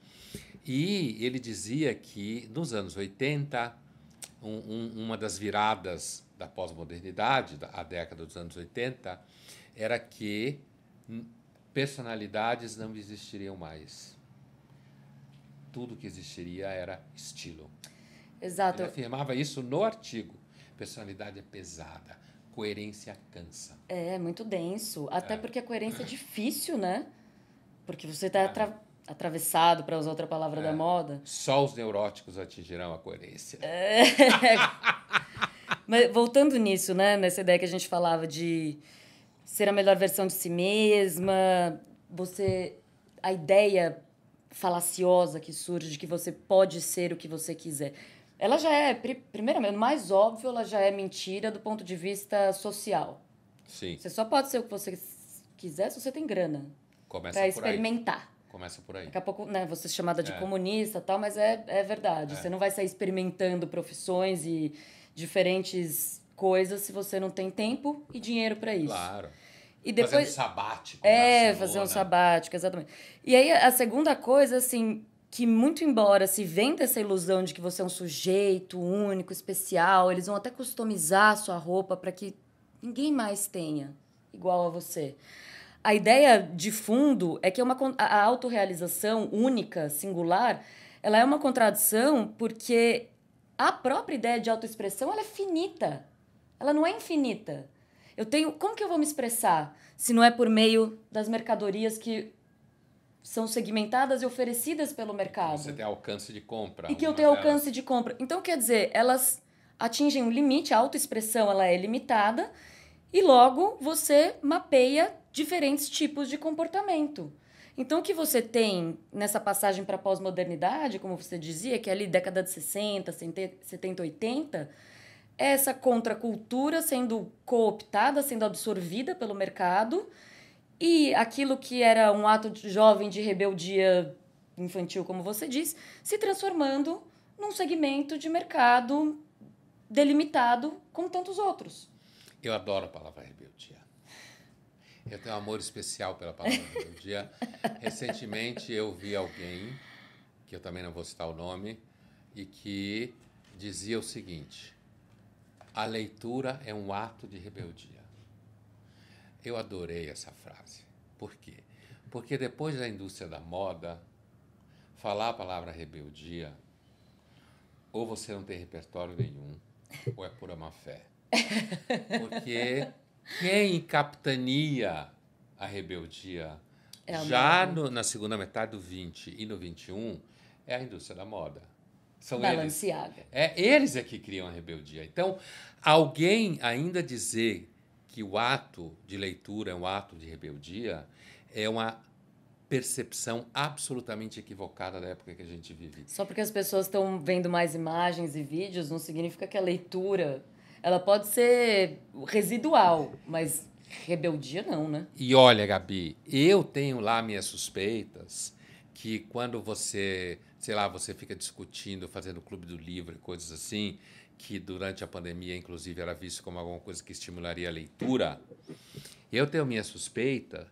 E ele dizia que nos anos 80, um, um, uma das viradas da pós-modernidade, a década dos anos 80, era que personalidades não existiriam mais. Tudo que existiria era estilo. Exato. Ele afirmava isso no artigo. Personalidade é pesada coerência cansa. É, muito denso. Até é. porque a coerência é, é. difícil, né? Porque você está é. atra atravessado, para usar outra palavra é. da moda. Só os neuróticos atingirão a coerência. É. Mas voltando nisso, né? Nessa ideia que a gente falava de ser a melhor versão de si mesma, você. A ideia falaciosa que surge de que você pode ser o que você quiser. Ela já é, primeiramente, mais óbvio, ela já é mentira do ponto de vista social. Sim. Você só pode ser o que você quiser se você tem grana. Começa pra experimentar. Aí. Começa por aí. Daqui a pouco, né, você é chamada de é. comunista tal, mas é, é verdade. É. Você não vai sair experimentando profissões e diferentes coisas se você não tem tempo e dinheiro para isso. Claro. E depois, fazer um sabático. É, fazer um sabático, exatamente. E aí a segunda coisa, assim, que muito embora se venda essa ilusão de que você é um sujeito único, especial, eles vão até customizar a sua roupa para que ninguém mais tenha igual a você. A ideia de fundo é que é uma, a autorrealização única, singular, ela é uma contradição porque a própria ideia de autoexpressão ela é finita. Ela não é infinita. Eu tenho, como que eu vou me expressar se não é por meio das mercadorias que são segmentadas e oferecidas pelo mercado. Você tem alcance de compra. E que eu tenho alcance de compra. Então, quer dizer, elas atingem um limite, a autoexpressão ela é limitada, e logo você mapeia diferentes tipos de comportamento. Então, o que você tem nessa passagem para a pós-modernidade, como você dizia, que é ali década de 60, 70, 80, é essa contracultura sendo cooptada, sendo absorvida pelo mercado, e aquilo que era um ato de jovem de rebeldia infantil, como você diz, se transformando num segmento de mercado delimitado como tantos outros. Eu adoro a palavra rebeldia. Eu tenho um amor especial pela palavra rebeldia. Recentemente eu vi alguém, que eu também não vou citar o nome, e que dizia o seguinte: a leitura é um ato de rebeldia. Eu adorei essa frase. Por quê? Porque depois da indústria da moda, falar a palavra rebeldia, ou você não tem repertório nenhum, ou é pura má fé. Porque quem capitania a rebeldia é a já no, na segunda metade do 20 e no 21 é a indústria da moda. São Balanceada. Eles, é, eles é que criam a rebeldia. Então, alguém ainda dizer que o ato de leitura, é um ato de rebeldia, é uma percepção absolutamente equivocada da época que a gente vive. Só porque as pessoas estão vendo mais imagens e vídeos não significa que a leitura ela pode ser residual, mas rebeldia não, né? E olha, Gabi, eu tenho lá minhas suspeitas que quando você, sei lá, você fica discutindo, fazendo clube do livro e coisas assim, que durante a pandemia, inclusive, era visto como alguma coisa que estimularia a leitura, eu tenho minha suspeita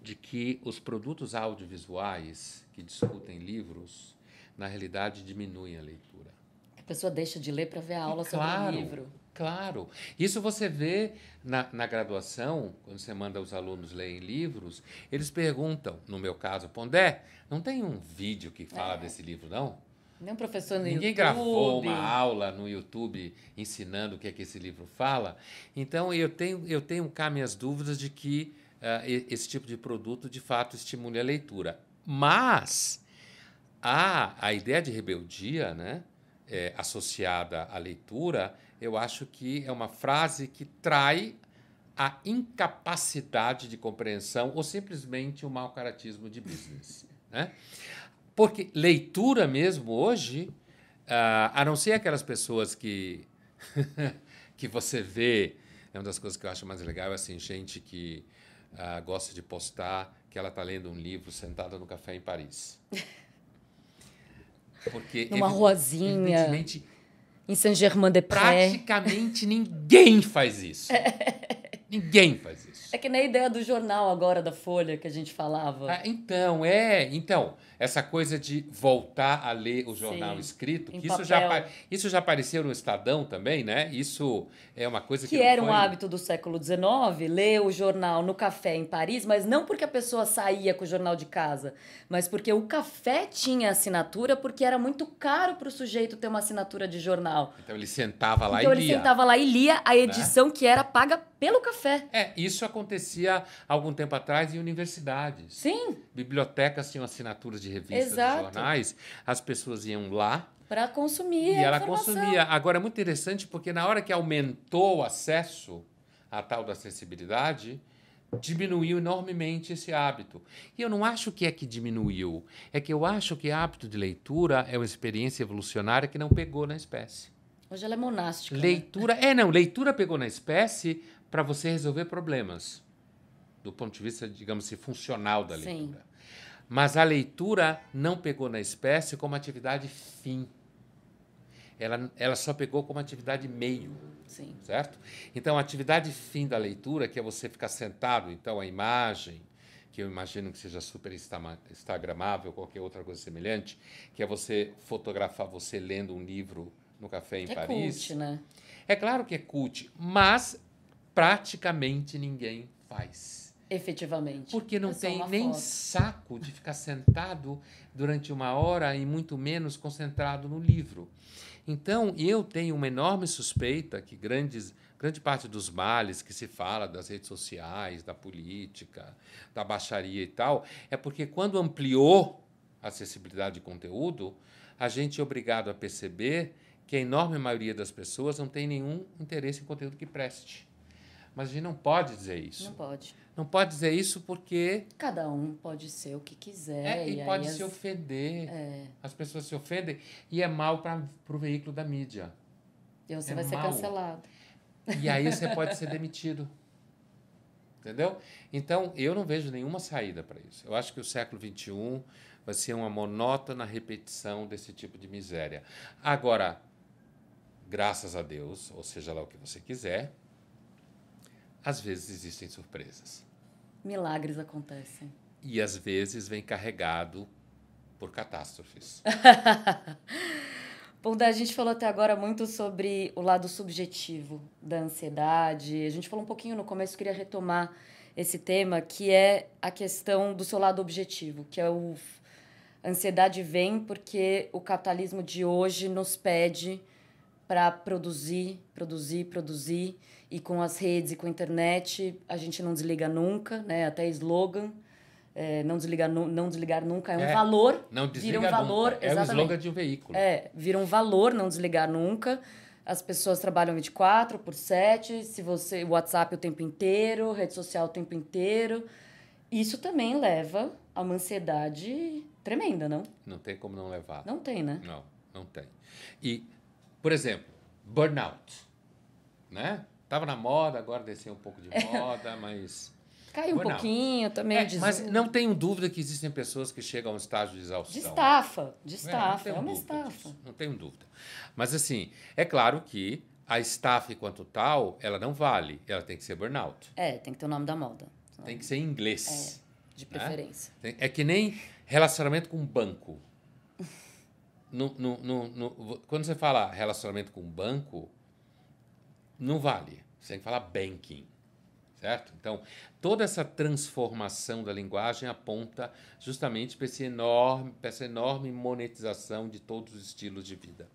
de que os produtos audiovisuais que discutem livros, na realidade, diminuem a leitura. A pessoa deixa de ler para ver a aula e, claro, sobre o livro. Claro. Isso você vê na, na graduação, quando você manda os alunos lerem livros, eles perguntam, no meu caso, Pondé, não tem um vídeo que fala é. desse livro, não? Nem um professor no Ninguém YouTube. gravou uma aula no YouTube ensinando o que é que esse livro fala. Então, eu tenho, eu tenho cá minhas dúvidas de que uh, esse tipo de produto, de fato, estimule a leitura. Mas a, a ideia de rebeldia né, é, associada à leitura, eu acho que é uma frase que trai a incapacidade de compreensão ou simplesmente o um mau caratismo de business. né? Porque leitura mesmo hoje, ah, a não ser aquelas pessoas que, que você vê, é uma das coisas que eu acho mais legal, é assim, gente que uh, gosta de postar que ela está lendo um livro sentada no café em Paris. Porque Numa rosinha. em Saint-Germain-des-Prés. Praticamente ninguém faz isso. ninguém faz isso. É que nem a ideia do jornal agora da Folha que a gente falava. Ah, então, é. Então, essa coisa de voltar a ler o jornal Sim, escrito, que isso já, isso já apareceu no Estadão também, né? Isso é uma coisa que. Que era foi... um hábito do século XIX, ler o jornal no café em Paris, mas não porque a pessoa saía com o jornal de casa, mas porque o café tinha assinatura, porque era muito caro para o sujeito ter uma assinatura de jornal. Então ele sentava lá então, e lia. Então ele sentava lá e lia a né? edição né? que era paga pelo café. É, isso aconteceu acontecia algum tempo atrás em universidades. Sim. Bibliotecas tinham assinaturas de revistas, Exato. De jornais. As pessoas iam lá para consumir. E ela informação. consumia. Agora é muito interessante porque na hora que aumentou o acesso à tal da acessibilidade, diminuiu enormemente esse hábito. E eu não acho que é que diminuiu, é que eu acho que hábito de leitura é uma experiência evolucionária que não pegou na espécie. Hoje ela é monástica. Né? Leitura, né? é não, leitura pegou na espécie, para você resolver problemas, do ponto de vista, digamos assim, funcional da leitura. Sim. Mas a leitura não pegou na espécie como atividade fim. Ela, ela só pegou como atividade meio. Sim. Certo? Então, a atividade fim da leitura, que é você ficar sentado, então, a imagem, que eu imagino que seja super instagramável, qualquer outra coisa semelhante, que é você fotografar você lendo um livro no café em é Paris. É cult, né? É claro que é cult, mas praticamente ninguém faz. Efetivamente. Porque não tem nem foto. saco de ficar sentado durante uma hora e muito menos concentrado no livro. Então, eu tenho uma enorme suspeita que grandes, grande parte dos males que se fala das redes sociais, da política, da baixaria e tal, é porque quando ampliou a acessibilidade de conteúdo, a gente é obrigado a perceber que a enorme maioria das pessoas não tem nenhum interesse em conteúdo que preste. Mas a gente não pode dizer isso. Não pode. Não pode dizer isso porque. Cada um pode ser o que quiser. É, e, e pode se as... ofender. É. As pessoas se ofendem e é mal para o veículo da mídia. E você é vai mal. ser cancelado. E aí você pode ser demitido. Entendeu? Então, eu não vejo nenhuma saída para isso. Eu acho que o século XXI vai ser uma monótona repetição desse tipo de miséria. Agora, graças a Deus, ou seja lá o que você quiser, às vezes existem surpresas. Milagres acontecem. E às vezes vem carregado por catástrofes. Bom, a gente falou até agora muito sobre o lado subjetivo da ansiedade. A gente falou um pouquinho no começo, queria retomar esse tema, que é a questão do seu lado objetivo, que é o a ansiedade vem porque o capitalismo de hoje nos pede para produzir, produzir, produzir. E com as redes e com a internet, a gente não desliga nunca, né? Até slogan. É, não, desligar, não, não desligar nunca é um é, valor. Não desligar vira um valor, nunca. É exatamente. o slogan de um veículo. É, vira um valor não desligar nunca. As pessoas trabalham 24 por 7, se você WhatsApp o tempo inteiro, rede social o tempo inteiro. Isso também leva a uma ansiedade tremenda, não? Não tem como não levar. Não tem, né? Não, não tem. E por exemplo, burnout. Né? Tava na moda, agora desceu um pouco de é. moda, mas. Caiu um pouquinho também. É, Mas não tenho dúvida que existem pessoas que chegam a um estágio de exaustão. De estafa, de é, estafa, é, é uma estafa. Disso, não tenho dúvida. Mas assim, é claro que a estafa enquanto tal, ela não vale, ela tem que ser burnout. É, tem que ter o nome da moda. Tem que ser em inglês. É, de né? preferência. Né? É que nem relacionamento com banco no, no, no, quando você fala relacionamento com banco, não vale. Você tem que falar banking. Certo? Então, toda essa transformação da linguagem aponta justamente para, esse enorme, para essa enorme monetização de todos os estilos de vida.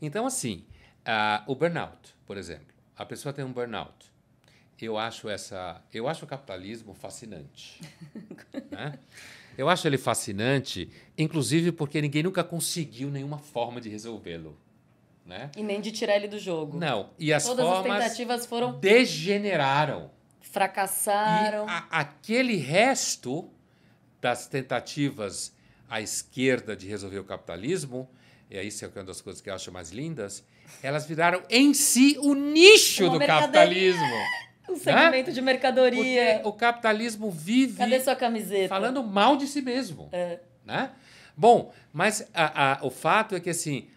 Então, assim, uh, o burnout, por exemplo. A pessoa tem um burnout eu acho essa eu acho o capitalismo fascinante né? Eu acho ele fascinante, inclusive porque ninguém nunca conseguiu nenhuma forma de resolvê-lo. Né? E nem de tirar ele do jogo. Não. E as Todas formas as tentativas foram degeneraram. Fracassaram. A, aquele resto das tentativas à esquerda de resolver o capitalismo, e isso é, é uma das coisas que eu acho mais lindas, elas viraram em si o nicho Uma do capitalismo um segmento né? de mercadoria. Porque o capitalismo vive. Cadê sua camiseta? Falando mal de si mesmo. É. Né? Bom, mas a, a, o fato é que assim.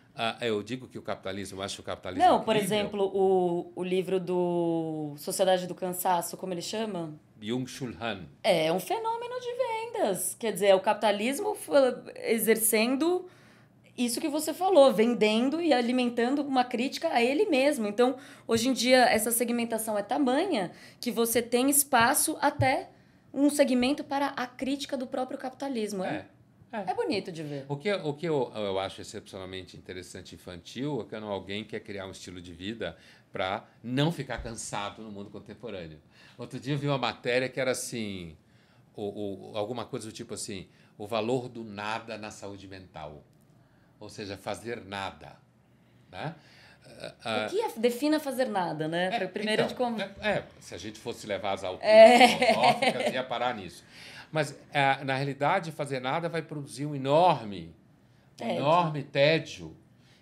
eu digo que o capitalismo, eu acho o capitalismo. Não, incrível. por exemplo, o, o livro do Sociedade do Cansaço, como ele chama? byung Shulhan. É, um fenômeno de vendas. Quer dizer, é o capitalismo exercendo isso que você falou, vendendo e alimentando uma crítica a ele mesmo. Então, hoje em dia, essa segmentação é tamanha que você tem espaço até um segmento para a crítica do próprio capitalismo. É. É. é, é bonito de ver. O que, o que eu, eu acho excepcionalmente interessante infantil é quando alguém quer criar um estilo de vida para não ficar cansado no mundo contemporâneo. Outro dia eu vi uma matéria que era assim, ou, ou alguma coisa do tipo assim, o valor do nada na saúde mental ou seja, fazer nada. Né? Uh, o que é, defina fazer nada, né? É, Primeiro então, de como. É, é, se a gente fosse levar as alturas é. filosóficas, ia parar nisso. Mas, uh, na realidade, fazer nada vai produzir um enorme, tédio. enorme tédio,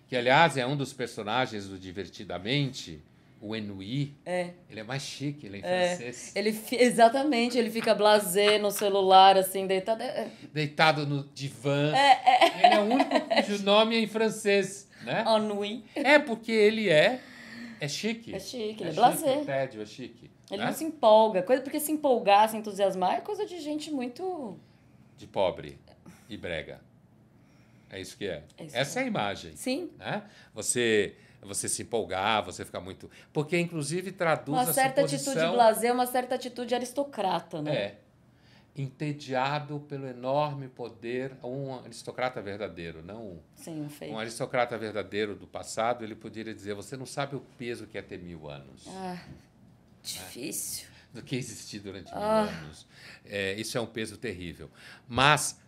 que, aliás, é um dos personagens do Divertidamente, o Enui? É. Ele é mais chique, ele é, é. francês. Ele Exatamente, ele fica blasé no celular, assim, deitado. É, é. Deitado no divã. É, é. Ele é o único cujo nome é em francês, né? Ennui. É, porque ele é. É chique. É chique, ele é, é blasé. Chique, é tédio, é chique. Ele né? não se empolga. Coisa, porque se empolgar, se entusiasmar, é coisa de gente muito. De pobre e brega. É isso que é. é isso Essa é. é a imagem. Sim. Né? Você você se empolgar, você ficar muito. Porque, inclusive, traduz uma certa suposição... atitude blazer, uma certa atitude aristocrata, né? É. Entediado pelo enorme poder. Um aristocrata verdadeiro, não um. Sim, um Um aristocrata verdadeiro do passado, ele poderia dizer: você não sabe o peso que é ter mil anos. Ah, difícil. É. Do que existir durante ah. mil anos. É, isso é um peso terrível. Mas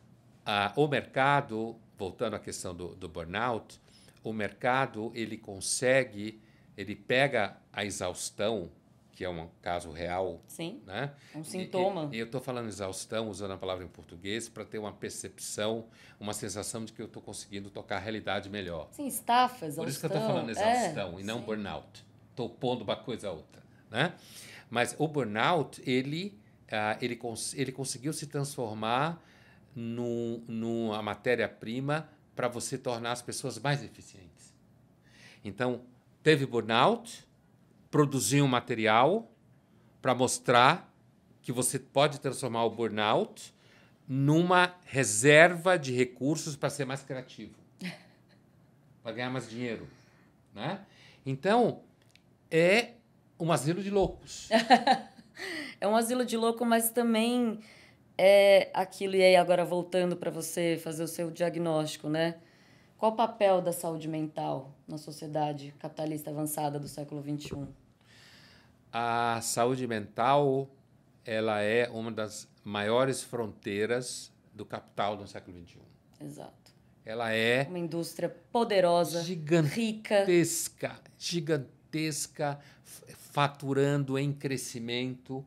ah, o mercado, voltando à questão do, do burnout, o mercado ele consegue, ele pega a exaustão, que é um caso real. Sim. Né? Um sintoma. E, e eu estou falando exaustão, usando a palavra em português, para ter uma percepção, uma sensação de que eu estou conseguindo tocar a realidade melhor. Sim, estafa, exaustão. Por isso que eu estou falando exaustão é, e não sim. burnout. Estou pondo uma coisa a outra. Né? Mas o burnout, ele, uh, ele, cons ele conseguiu se transformar no numa matéria-prima para você tornar as pessoas mais eficientes. Então, teve burnout, produziu um material para mostrar que você pode transformar o burnout numa reserva de recursos para ser mais criativo, para ganhar mais dinheiro, né? Então, é um asilo de loucos. é um asilo de louco, mas também é aquilo, e aí agora voltando para você fazer o seu diagnóstico, né? Qual o papel da saúde mental na sociedade capitalista avançada do século XXI? A saúde mental ela é uma das maiores fronteiras do capital do século XXI. Exato. Ela é uma indústria poderosa, gigantesca, rica. gigantesca, faturando em crescimento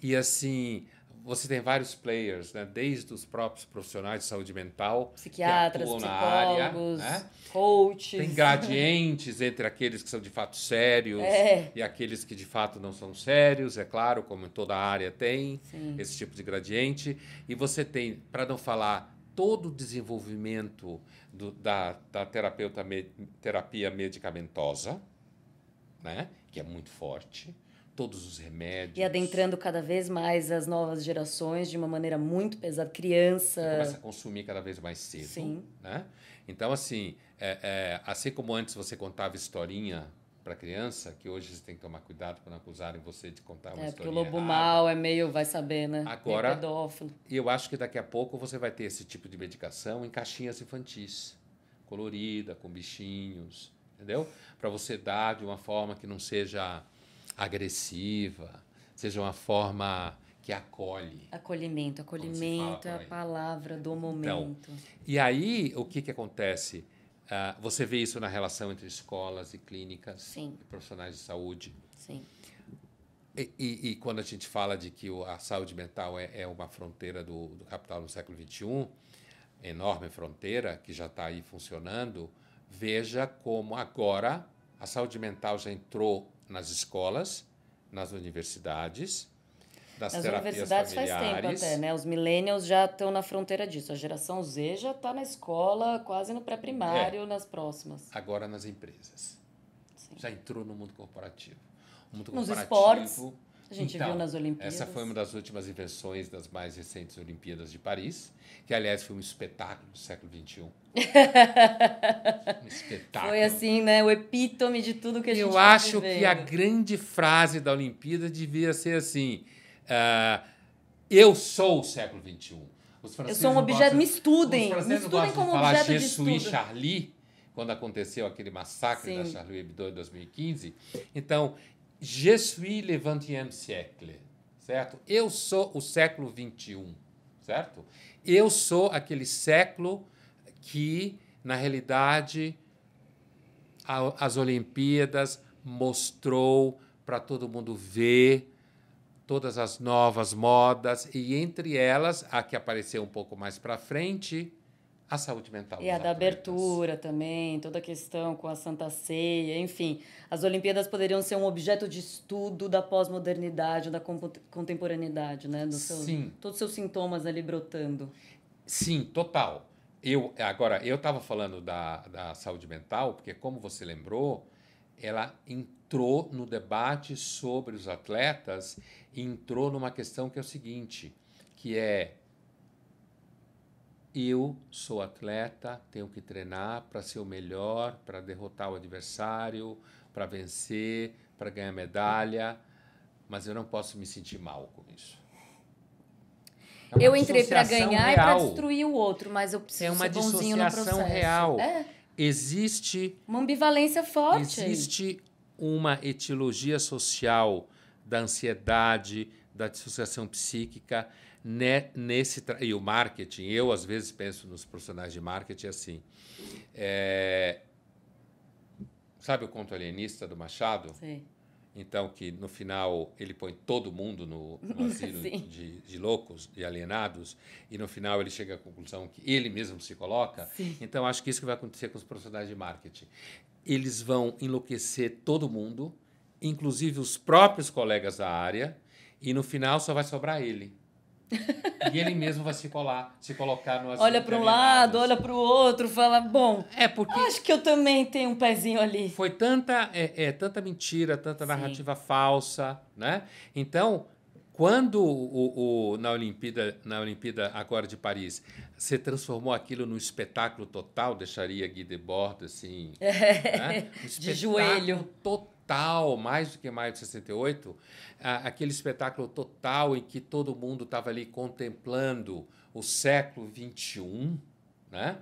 e assim você tem vários players, né? desde os próprios profissionais de saúde mental, psiquiatras, que psicólogos, área, né? coaches. Tem gradientes entre aqueles que são de fato sérios é. e aqueles que de fato não são sérios, é claro, como em toda área tem Sim. esse tipo de gradiente. E você tem, para não falar, todo o desenvolvimento do, da, da terapeuta me, terapia medicamentosa, né? que é muito forte todos os remédios. E adentrando cada vez mais as novas gerações de uma maneira muito pesada. Criança. Você começa a consumir cada vez mais cedo. Sim. Né? Então, assim, é, é, assim como antes você contava historinha para criança, que hoje você tem que tomar cuidado para não acusarem você de contar uma é, historinha. É, o lobo errada. mal é meio, vai saber, né? Agora. e pedófilo. Eu acho que daqui a pouco você vai ter esse tipo de medicação em caixinhas infantis colorida, com bichinhos, entendeu? Para você dar de uma forma que não seja agressiva, seja uma forma que acolhe. Acolhimento, acolhimento é a palavra do então, momento. Então, e aí, o que, que acontece? Uh, você vê isso na relação entre escolas e clínicas, Sim. E profissionais de saúde. Sim. E, e, e, quando a gente fala de que a saúde mental é, é uma fronteira do, do, capital no século XXI, enorme fronteira que já está aí funcionando, veja como agora a saúde mental já entrou nas escolas, nas universidades, nas, nas terapias universidades familiares. faz tempo até, né? Os millennials já estão na fronteira disso. A geração Z já está na escola, quase no pré-primário, é. nas próximas. Agora nas empresas. Sim. Já entrou no mundo corporativo. O mundo Nos corporativo, esportes. A gente então, viu nas Olimpíadas. Essa foi uma das últimas invenções das mais recentes Olimpíadas de Paris, que aliás foi um espetáculo do século XXI. um espetáculo. Foi assim, né? O epítome de tudo que a gente Eu tá acho que a grande frase da Olimpíada devia ser assim: uh, Eu sou o século XXI. eu sou um objeto, gostam, me estudem. Os me estudem como de falar objeto Jesuí de estudo. Charlie, quando aconteceu aquele massacre Sim. da Charlie Hebdo em 2015. Então, Je suis le 21 siècle, certo? Eu sou o século 21, certo? Eu sou aquele século que, na realidade, a, as Olimpíadas mostrou para todo mundo ver todas as novas modas e entre elas a que apareceu um pouco mais para frente, a saúde mental. E a da abertura também, toda a questão com a Santa Ceia, enfim. As Olimpíadas poderiam ser um objeto de estudo da pós-modernidade, da contemporaneidade, né? Do seu, Sim. Todos os seus sintomas ali brotando. Sim, total. Eu, agora, eu estava falando da, da saúde mental, porque, como você lembrou, ela entrou no debate sobre os atletas e entrou numa questão que é o seguinte, que é eu sou atleta, tenho que treinar para ser o melhor, para derrotar o adversário, para vencer, para ganhar medalha, mas eu não posso me sentir mal com isso. É eu entrei para ganhar real. e para destruir o outro, mas eu preciso é uma ser bonzinho no processo. real. É. Existe uma ambivalência forte. Existe uma etiologia social da ansiedade, da dissociação psíquica né, nesse e o marketing. Eu às vezes penso nos profissionais de marketing assim. É, sabe o conto alienista do Machado? Sim. Então que no final ele põe todo mundo no, no asilo de, de, loucos, de alienados, e no final ele chega à conclusão que ele mesmo se coloca. Sim. Então acho que isso que vai acontecer com os profissionais de marketing. Eles vão enlouquecer todo mundo, inclusive os próprios colegas da área, e no final só vai sobrar ele e ele mesmo vai se colar, se colocar no Olha para um lado, olha para o outro, fala, bom, é porque acho que eu também tenho um pezinho ali. Foi tanta, é, é tanta mentira, tanta Sim. narrativa falsa, né? Então, quando o, o, na, Olimpíada, na Olimpíada agora de Paris você transformou aquilo num espetáculo total, deixaria Guy Debord assim, é, né? um de joelho total total, mais do que Maio de 68, aquele espetáculo total em que todo mundo estava ali contemplando o século XXI, né?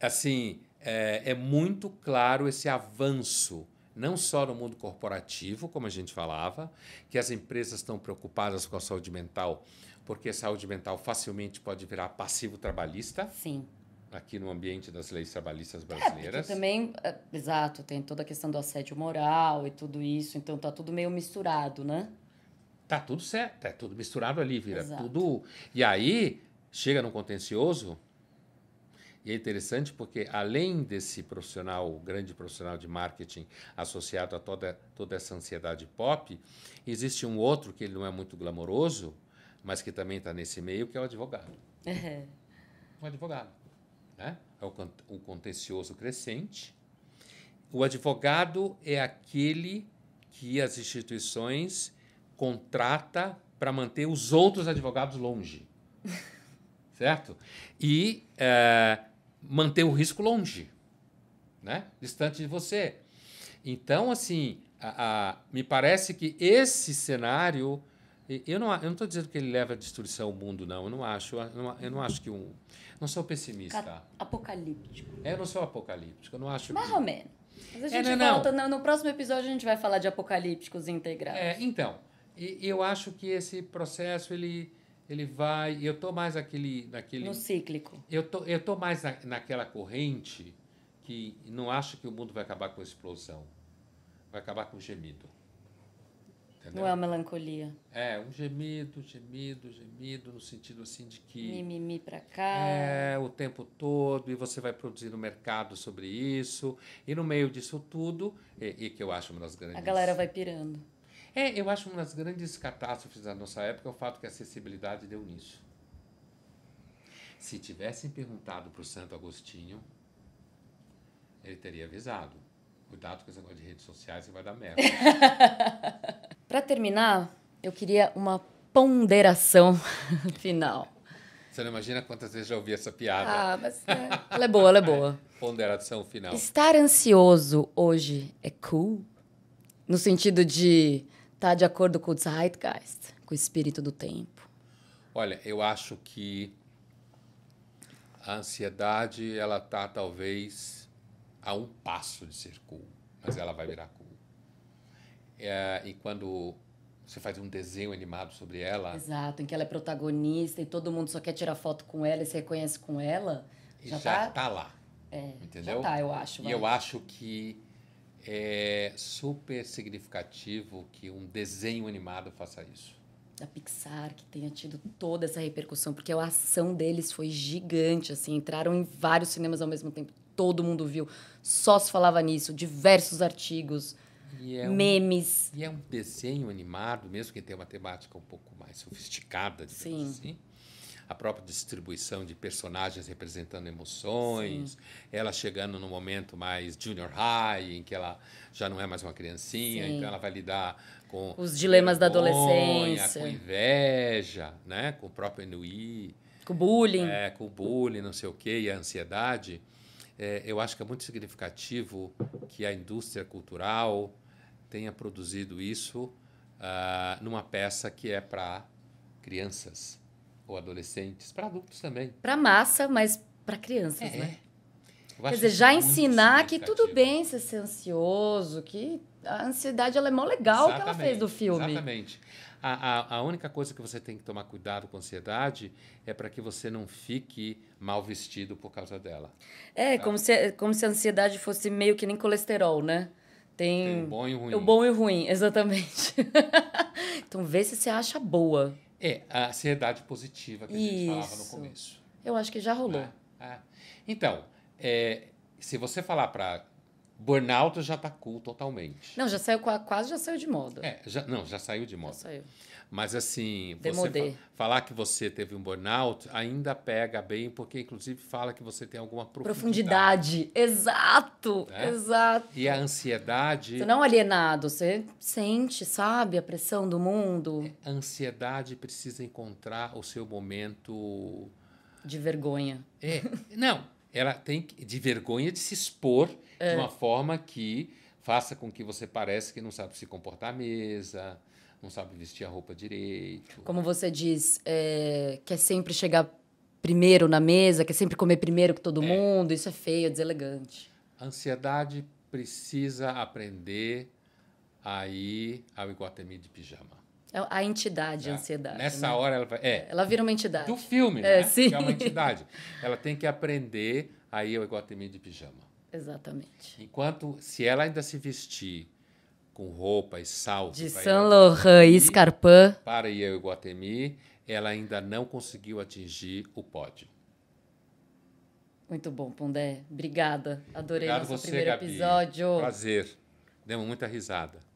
assim, é, é muito claro esse avanço não só no mundo corporativo, como a gente falava, que as empresas estão preocupadas com a saúde mental, porque a saúde mental facilmente pode virar passivo trabalhista. Sim aqui no ambiente das leis trabalhistas é, brasileiras. É, também, é, exato, tem toda a questão do assédio moral e tudo isso, então tá tudo meio misturado, né? Tá tudo certo, é tudo misturado ali, vira exato. tudo. E aí chega no contencioso. E é interessante porque além desse profissional, grande profissional de marketing associado a toda toda essa ansiedade pop, existe um outro que ele não é muito glamouroso, mas que também está nesse meio, que é o advogado. É. O advogado né? é o, contencioso crescente. O advogado é aquele que as instituições contrata para manter os outros advogados longe, certo? E é, manter o risco longe, né? distante de você. Então, assim, a, a, me parece que esse cenário eu não não estou dizendo que ele leva à destruição ao mundo, não. Eu não acho. Eu não, eu não acho que um. Não sou pessimista. Apocalíptico. É, eu não sou apocalíptico. Eu não acho. Mais que... ou menos. Mas a é, gente é, não, volta. Não. No, próximo episódio a gente vai falar de apocalípticos integrados. É, então. Eu acho que esse processo ele ele vai. Eu estou mais naquele, naquele. No cíclico. Eu tô, eu tô mais na, naquela corrente que não acho que o mundo vai acabar com a explosão, vai acabar com o gemido. Entendeu? Não é uma melancolia. É, um gemido, gemido, gemido, no sentido assim de que. Mimimi para pra cá. É, o tempo todo, e você vai produzir no mercado sobre isso. E no meio disso tudo, e, e que eu acho uma das grandes. A galera vai pirando. É, eu acho uma das grandes catástrofes da nossa época é o fato que a acessibilidade deu nisso. Se tivessem perguntado para o Santo Agostinho, ele teria avisado. Cuidado com esse negócio de redes sociais, você vai dar merda. Para terminar, eu queria uma ponderação final. Você não imagina quantas vezes já ouvi essa piada. Ah, mas é, ela é boa, ela é boa. Ponderação final. Estar ansioso hoje é cool? No sentido de estar tá de acordo com o Zeitgeist, com o espírito do tempo. Olha, eu acho que a ansiedade, ela tá talvez a um passo de ser cool, mas ela vai virar cool é, e quando você faz um desenho animado sobre ela. Exato, em que ela é protagonista e todo mundo só quer tirar foto com ela e se reconhece com ela. Já, já tá... tá lá. É, entendeu? Já tá, eu acho. E eu acho que é super significativo que um desenho animado faça isso. Da Pixar, que tenha tido toda essa repercussão, porque a ação deles foi gigante, assim, entraram em vários cinemas ao mesmo tempo, todo mundo viu, só se falava nisso, diversos artigos, é um, memes. E é um desenho animado, mesmo que tenha uma temática um pouco mais sofisticada, Sim. assim. A própria distribuição de personagens representando emoções, Sim. ela chegando no momento mais junior high, em que ela já não é mais uma criancinha, então Sim. então ela vai lidar com os dilemas vergonha, da adolescência, com inveja, né, com o próprio Inui, com bullying, é, com bullying, não sei o quê, e a ansiedade. É, eu acho que é muito significativo que a indústria cultural tenha produzido isso uh, numa peça que é para crianças ou adolescentes, para adultos também. Para massa, mas para crianças, é. né? Quer dizer, já ensinar que tudo bem você ser ansioso, que a ansiedade ela é mó legal exatamente, que ela fez do filme. Exatamente. A, a, a, única coisa que você tem que tomar cuidado com a ansiedade é para que você não fique mal vestido por causa dela. É, tá? como, se, como se a ansiedade fosse meio que nem colesterol, né? Tem, Tem o bom e o ruim. O bom e o ruim, exatamente. então vê se você acha boa. É, a ansiedade positiva que a gente falava no começo. Eu acho que já rolou. Ah, ah. Então, é, se você falar para burnout já tá cool totalmente. Não, já saiu quase já saiu de moda. É, já, não, já saiu de moda. Já saiu. Mas assim, falar que você teve um burnout ainda pega bem, porque inclusive fala que você tem alguma profundidade. Profundidade, exato, né? exato. E a ansiedade. Você não é alienado, você sente, sabe, a pressão do mundo. É, a ansiedade precisa encontrar o seu momento de vergonha. É, não, ela tem que, de vergonha de se expor é. de uma forma que faça com que você pareça que não sabe se comportar à mesa não sabe vestir a roupa direito. Como você diz, é, quer sempre chegar primeiro na mesa, quer sempre comer primeiro que todo é. mundo, isso é feio, é deselegante. A ansiedade precisa aprender a ir ao Iguatemi de pijama. É a entidade, a tá. ansiedade. Nessa né? hora ela vai. É, ela vira uma entidade. Do filme, é, né? Sim. Que é uma entidade. Ela tem que aprender a ir ao Iguatemi de pijama. Exatamente. Enquanto, se ela ainda se vestir com roupas, salto. De Saint Laurent e Scarpin. Para Iel Iguatemi, ela ainda não conseguiu atingir o pódio. Muito bom, Pondé. Obrigada. Adorei o nosso primeiro Gabi. episódio. Prazer. Demos muita risada.